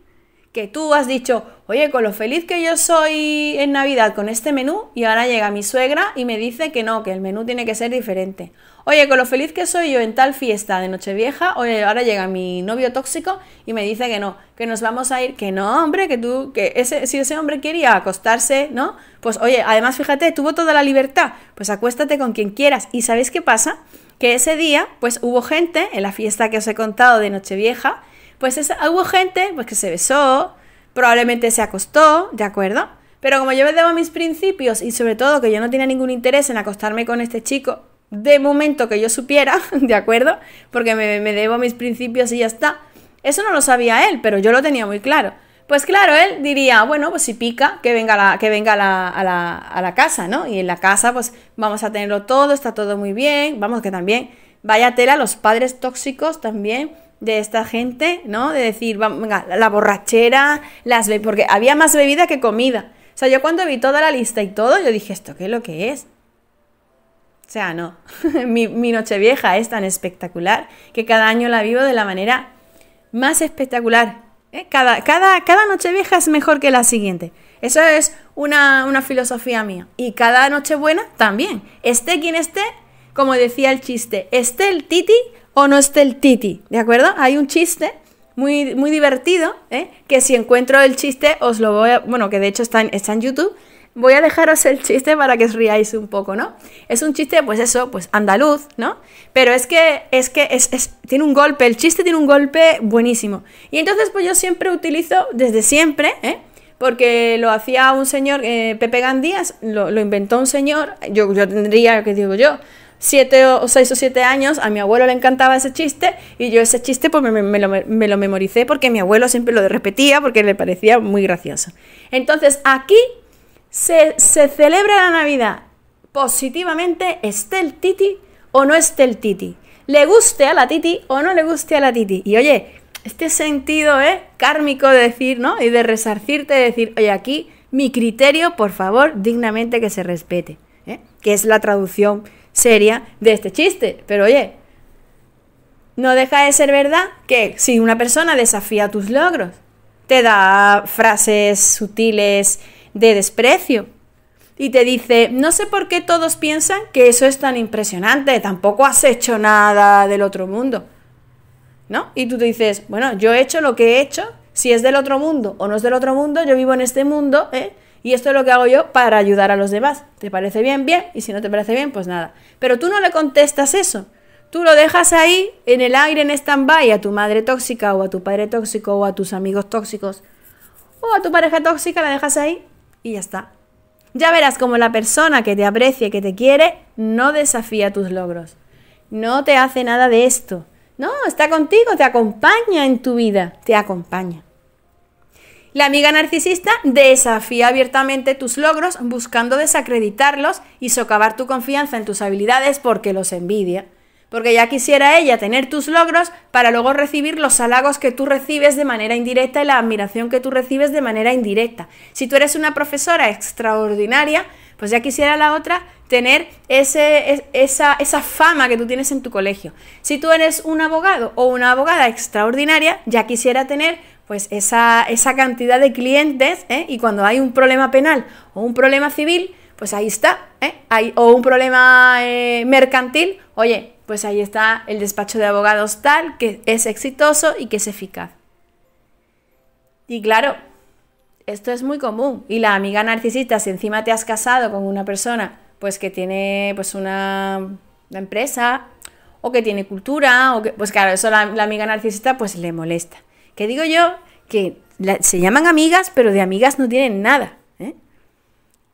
que tú has dicho, oye, con lo feliz que yo soy en Navidad con este menú, y ahora llega mi suegra y me dice que no, que el menú tiene que ser diferente. Oye, con lo feliz que soy yo en tal fiesta de Nochevieja, oye, ahora llega mi novio tóxico y me dice que no, que nos vamos a ir, que no, hombre, que tú, que si ese hombre quería acostarse, ¿no? Pues oye, además fíjate, tuvo toda la libertad, pues acuéstate con quien quieras. ¿Y sabéis qué pasa? Que ese día, pues hubo gente en la fiesta que os he contado de Nochevieja, pues es hubo gente pues, que se besó, probablemente se acostó, ¿de acuerdo? Pero como yo me debo mis principios y sobre todo que yo no tenía ningún interés en acostarme con este chico, de momento que yo supiera, ¿de acuerdo? Porque me, debo mis principios y ya está. Eso no lo sabía él, pero yo lo tenía muy claro. Pues claro, él diría, bueno, pues si pica, que venga, la, que venga la, a, la, a, la, casa, ¿no? Y en la casa, pues vamos a tenerlo todo, está todo muy bien, vamos que también, vaya tela, los padres tóxicos también, de esta gente, ¿no? De decir, vamos, venga, la borrachera, las bebidas, porque había más bebida que comida. O sea, yo cuando vi toda la lista y todo, yo dije, ¿esto qué es lo que es? O sea, no. mi, noche vieja es tan espectacular que cada año la vivo de la manera más espectacular. ¿eh? Cada, cada, vieja es mejor que la siguiente. Eso es una, filosofía mía. Y cada noche buena, también. Esté quien esté, como decía el chiste, esté el Titi o no esté el titi, ¿de acuerdo? Hay un chiste muy, muy divertido, ¿eh? que si encuentro el chiste os lo voy a, bueno, que de hecho está en, YouTube, voy a dejaros el chiste para que os riáis un poco, ¿no? Es un chiste, pues eso, pues andaluz, ¿no? Pero es que, es que, es, tiene un golpe, el chiste tiene un golpe buenísimo. Y entonces, pues yo siempre utilizo, desde siempre, ¿eh? Porque lo hacía un señor, eh, Pepe Gandías, lo, inventó un señor, yo, yo tendría, que digo yo? siete o 6 o 7 años, a mi abuelo le encantaba ese chiste y yo ese chiste pues me, lo, memoricé porque mi abuelo siempre lo repetía porque le parecía muy gracioso. Entonces aquí se, celebra la Navidad positivamente, esté el titi o no esté el titi, le guste a la titi o no le guste a la titi. Y oye, este sentido ¿eh? kármico de decir, ¿no? Y de resarcirte, de decir, oye, aquí mi criterio, por favor, dignamente que se respete, ¿eh? que es la traducción seria de este chiste. Pero oye, no deja de ser verdad que si una persona desafía tus logros, te da frases sutiles de desprecio y te dice, no sé por qué todos piensan que eso es tan impresionante, tampoco has hecho nada del otro mundo. ¿No? Y tú te dices, bueno, yo he hecho lo que he hecho, si es del otro mundo o no es del otro mundo, yo vivo en este mundo, ¿eh? Y esto es lo que hago yo para ayudar a los demás. ¿Te parece bien? Bien. Y si no te parece bien, pues nada. Pero tú no le contestas eso. Tú lo dejas ahí en el aire, en stand-by, a tu madre tóxica o a tu padre tóxico o a tus amigos tóxicos o a tu pareja tóxica, la dejas ahí y ya está. Ya verás como la persona que te aprecia, que te quiere, no desafía tus logros. No te hace nada de esto. No, está contigo, te acompaña en tu vida, te acompaña. La amiga narcisista desafía abiertamente tus logros buscando desacreditarlos y socavar tu confianza en tus habilidades porque los envidia. Porque ya quisiera ella tener tus logros para luego recibir los halagos que tú recibes de manera indirecta y la admiración que tú recibes de manera indirecta. Si tú eres una profesora extraordinaria, pues ya quisiera la otra tener esa, esa fama que tú tienes en tu colegio. Si tú eres un abogado o una abogada extraordinaria, ya quisiera tener pues esa, esa cantidad de clientes ¿eh? y cuando hay un problema penal o un problema civil, pues ahí está, ¿eh? hay, o un problema eh, mercantil, oye, pues ahí está el despacho de abogados tal, que es exitoso y que es eficaz. Y claro, esto es muy común. Y la amiga narcisista, si encima te has casado con una persona, pues que tiene pues una, empresa, o que tiene cultura, o que, pues claro, eso la, la amiga narcisista pues le molesta. ¿Qué digo yo que se llaman amigas, pero de amigas no tienen nada. ¿eh?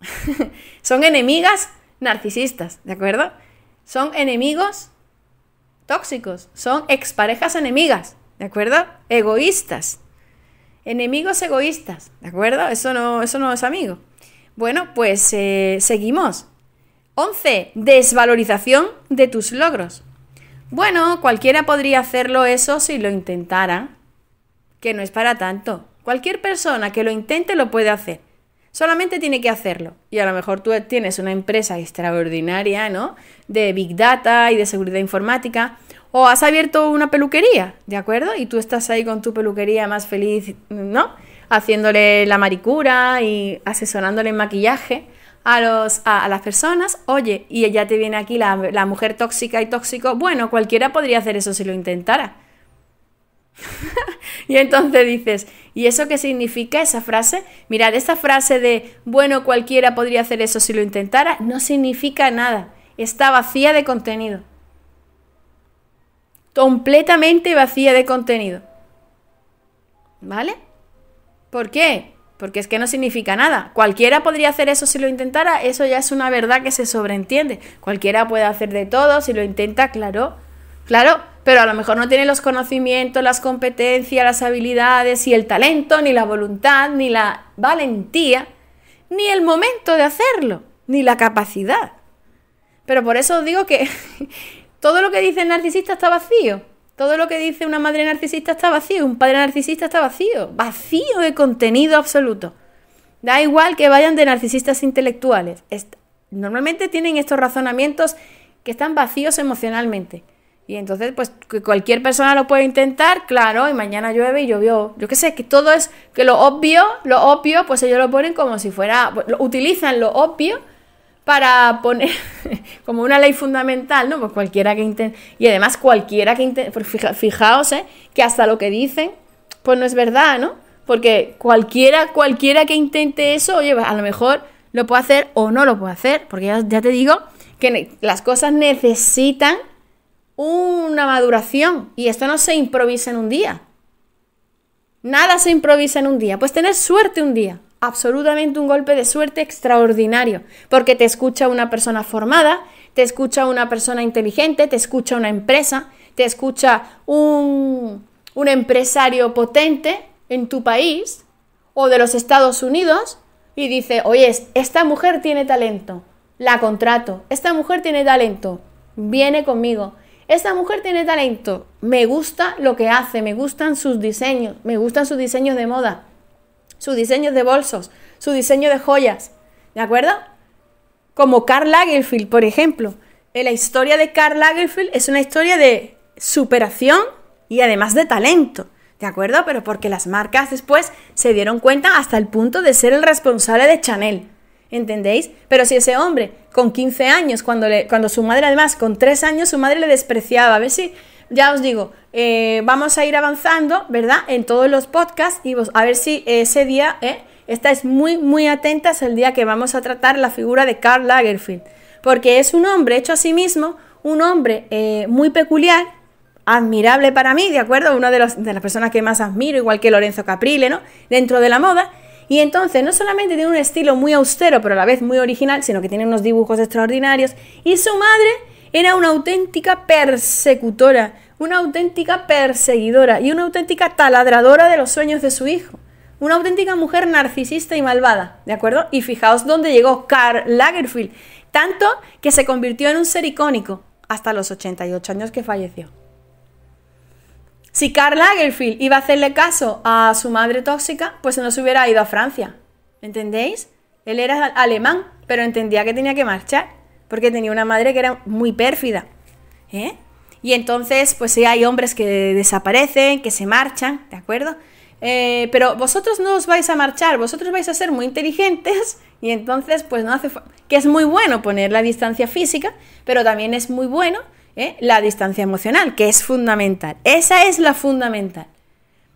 Son enemigas narcisistas, ¿de acuerdo? Son enemigos tóxicos, son exparejas enemigas, ¿de acuerdo? Egoístas. Enemigos egoístas, ¿de acuerdo? Eso no, eso no es amigo. Bueno, pues eh, seguimos. 11. Desvalorización de tus logros. Bueno, cualquiera podría hacerlo eso si lo intentara, que no es para tanto. Cualquier persona que lo intente lo puede hacer. Solamente tiene que hacerlo. Y a lo mejor tú tienes una empresa extraordinaria, ¿no? De Big Data y de seguridad informática. O has abierto una peluquería, ¿de acuerdo? Y tú estás ahí con tu peluquería más feliz, ¿no? Haciéndole la maricura y asesorándole en maquillaje a, los, las personas. Oye, y ya te viene aquí la, la mujer tóxica y tóxico. Bueno, cualquiera podría hacer eso si lo intentara. y entonces dices, ¿y eso qué significa esa frase? Mirad, esa frase de, bueno, cualquiera podría hacer eso si lo intentara, no significa nada. Está vacía de contenido. Completamente vacía de contenido. ¿Vale? ¿Por qué? Porque es que no significa nada. Cualquiera podría hacer eso si lo intentara, eso ya es una verdad que se sobreentiende. Cualquiera puede hacer de todo si lo intenta, claro. Claro, pero a lo mejor no tiene los conocimientos, las competencias, las habilidades y el talento, ni la voluntad, ni la valentía, ni el momento de hacerlo, ni la capacidad. Pero por eso os digo que todo lo que dice el narcisista está vacío. Todo lo que dice una madre narcisista está vacío, un padre narcisista está vacío, vacío de contenido absoluto. Da igual que vayan de narcisistas intelectuales. normalmente tienen estos razonamientos que están vacíos emocionalmente. Y entonces, pues que cualquier persona lo puede intentar, claro, y mañana llueve y llovió. Yo qué sé, que todo es que lo obvio, lo obvio, pues ellos lo ponen como si fuera, utilizan lo obvio para poner como una ley fundamental, ¿no? Pues cualquiera que intente, y además cualquiera que intente, pues fijaos, ¿eh? Que hasta lo que dicen, pues no es verdad, ¿no? Porque cualquiera, cualquiera que intente eso, oye, a lo mejor lo puede hacer o no lo puede hacer, porque ya te digo que las cosas necesitan una maduración y esto no se improvisa en un día. Nada se improvisa en un día. Pues tener suerte un día, absolutamente un golpe de suerte extraordinario, porque te escucha una persona formada, te escucha una persona inteligente, te escucha una empresa, te escucha un, un empresario potente en tu país o de los Estados Unidos y dice, oye, esta mujer tiene talento, la contrato, esta mujer tiene talento, viene conmigo, esta mujer tiene talento, me gusta lo que hace, me gustan sus diseños, me gustan sus diseños de moda, sus diseños de bolsos, su diseño de joyas, ¿de acuerdo? Como Karl Lagerfeld, por ejemplo. Eh, la historia de Karl Lagerfeld es una historia de superación y además de talento. ¿De acuerdo? Pero porque las marcas después se dieron cuenta hasta el punto de ser el responsable de Chanel. ¿Entendéis? Pero si ese hombre, con 15 años, cuando, le, cuando su madre además, con 3 años, su madre le despreciaba, a ver si, ya os digo, eh, vamos a ir avanzando, ¿verdad? En todos los podcasts y a ver si ese día, ¿eh? Estáis muy, muy atentas el día que vamos a tratar la figura de Karl Lagerfeld, porque es un hombre hecho a sí mismo, un hombre eh, muy peculiar, admirable para mí, ¿de acuerdo? Una de, los, de las personas que más admiro, igual que Lorenzo Caprile, ¿no? Dentro de la moda y entonces no solamente tiene un estilo muy austero, pero a la vez muy original, sino que tiene unos dibujos extraordinarios. Y su madre era una auténtica persecutora, una auténtica perseguidora y una auténtica taladradora de los sueños de su hijo. Una auténtica mujer narcisista y malvada, ¿de acuerdo? Y fijaos dónde llegó Karl Lagerfeld, tanto que se convirtió en un ser icónico hasta los 88 años que falleció. Si Karl Lagerfeld iba a hacerle caso a su madre tóxica, pues no se hubiera ido a Francia. ¿Entendéis? Él era alemán, pero entendía que tenía que marchar, porque tenía una madre que era muy pérfida. ¿Eh? Y entonces, pues sí, hay hombres que desaparecen, que se marchan, ¿de acuerdo? Eh, pero vosotros no os vais a marchar, vosotros vais a ser muy inteligentes y entonces, pues no hace falta. Que es muy bueno poner la distancia física, pero también es muy bueno ¿eh? la distancia emocional, que es fundamental. Esa es la fundamental.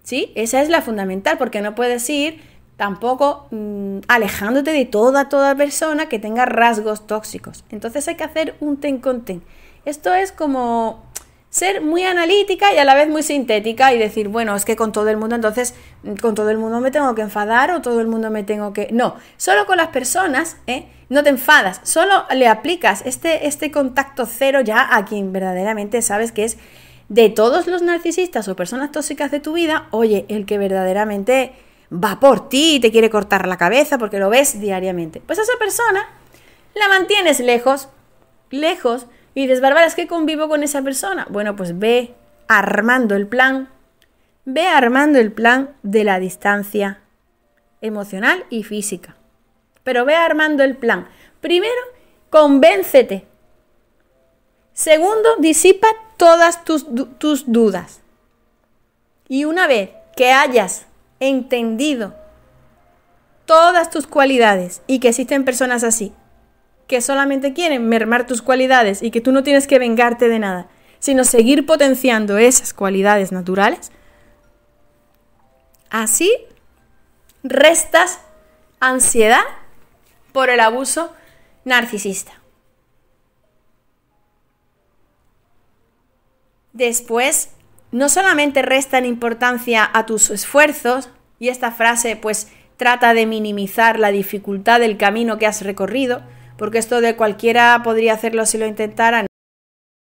¿Sí? Esa es la fundamental, porque no puedes ir tampoco mm, alejándote de toda, toda persona que tenga rasgos tóxicos. Entonces hay que hacer un ten con ten. Esto es como ser muy analítica y a la vez muy sintética y decir, bueno, es que con todo el mundo, entonces mm, con todo el mundo me tengo que enfadar o todo el mundo me tengo que... No, solo con las personas ¿eh? No te enfadas, solo le aplicas este, este contacto cero ya a quien verdaderamente sabes que es de todos los narcisistas o personas tóxicas de tu vida, oye, el que verdaderamente va por ti y te quiere cortar la cabeza porque lo ves diariamente. Pues a esa persona la mantienes lejos, lejos, y dices, Bárbara, es que convivo con esa persona. Bueno, pues ve armando el plan, ve armando el plan de la distancia emocional y física pero ve armando el plan. Primero, convéncete. Segundo, disipa todas tus, tus dudas. Y una vez que hayas entendido todas tus cualidades y que existen personas así, que solamente quieren mermar tus cualidades y que tú no tienes que vengarte de nada, sino seguir potenciando esas cualidades naturales, así restas ansiedad por el abuso narcisista. Después, no solamente restan importancia a tus esfuerzos, y esta frase pues trata de minimizar la dificultad del camino que has recorrido, porque esto de cualquiera podría hacerlo si lo intentaran,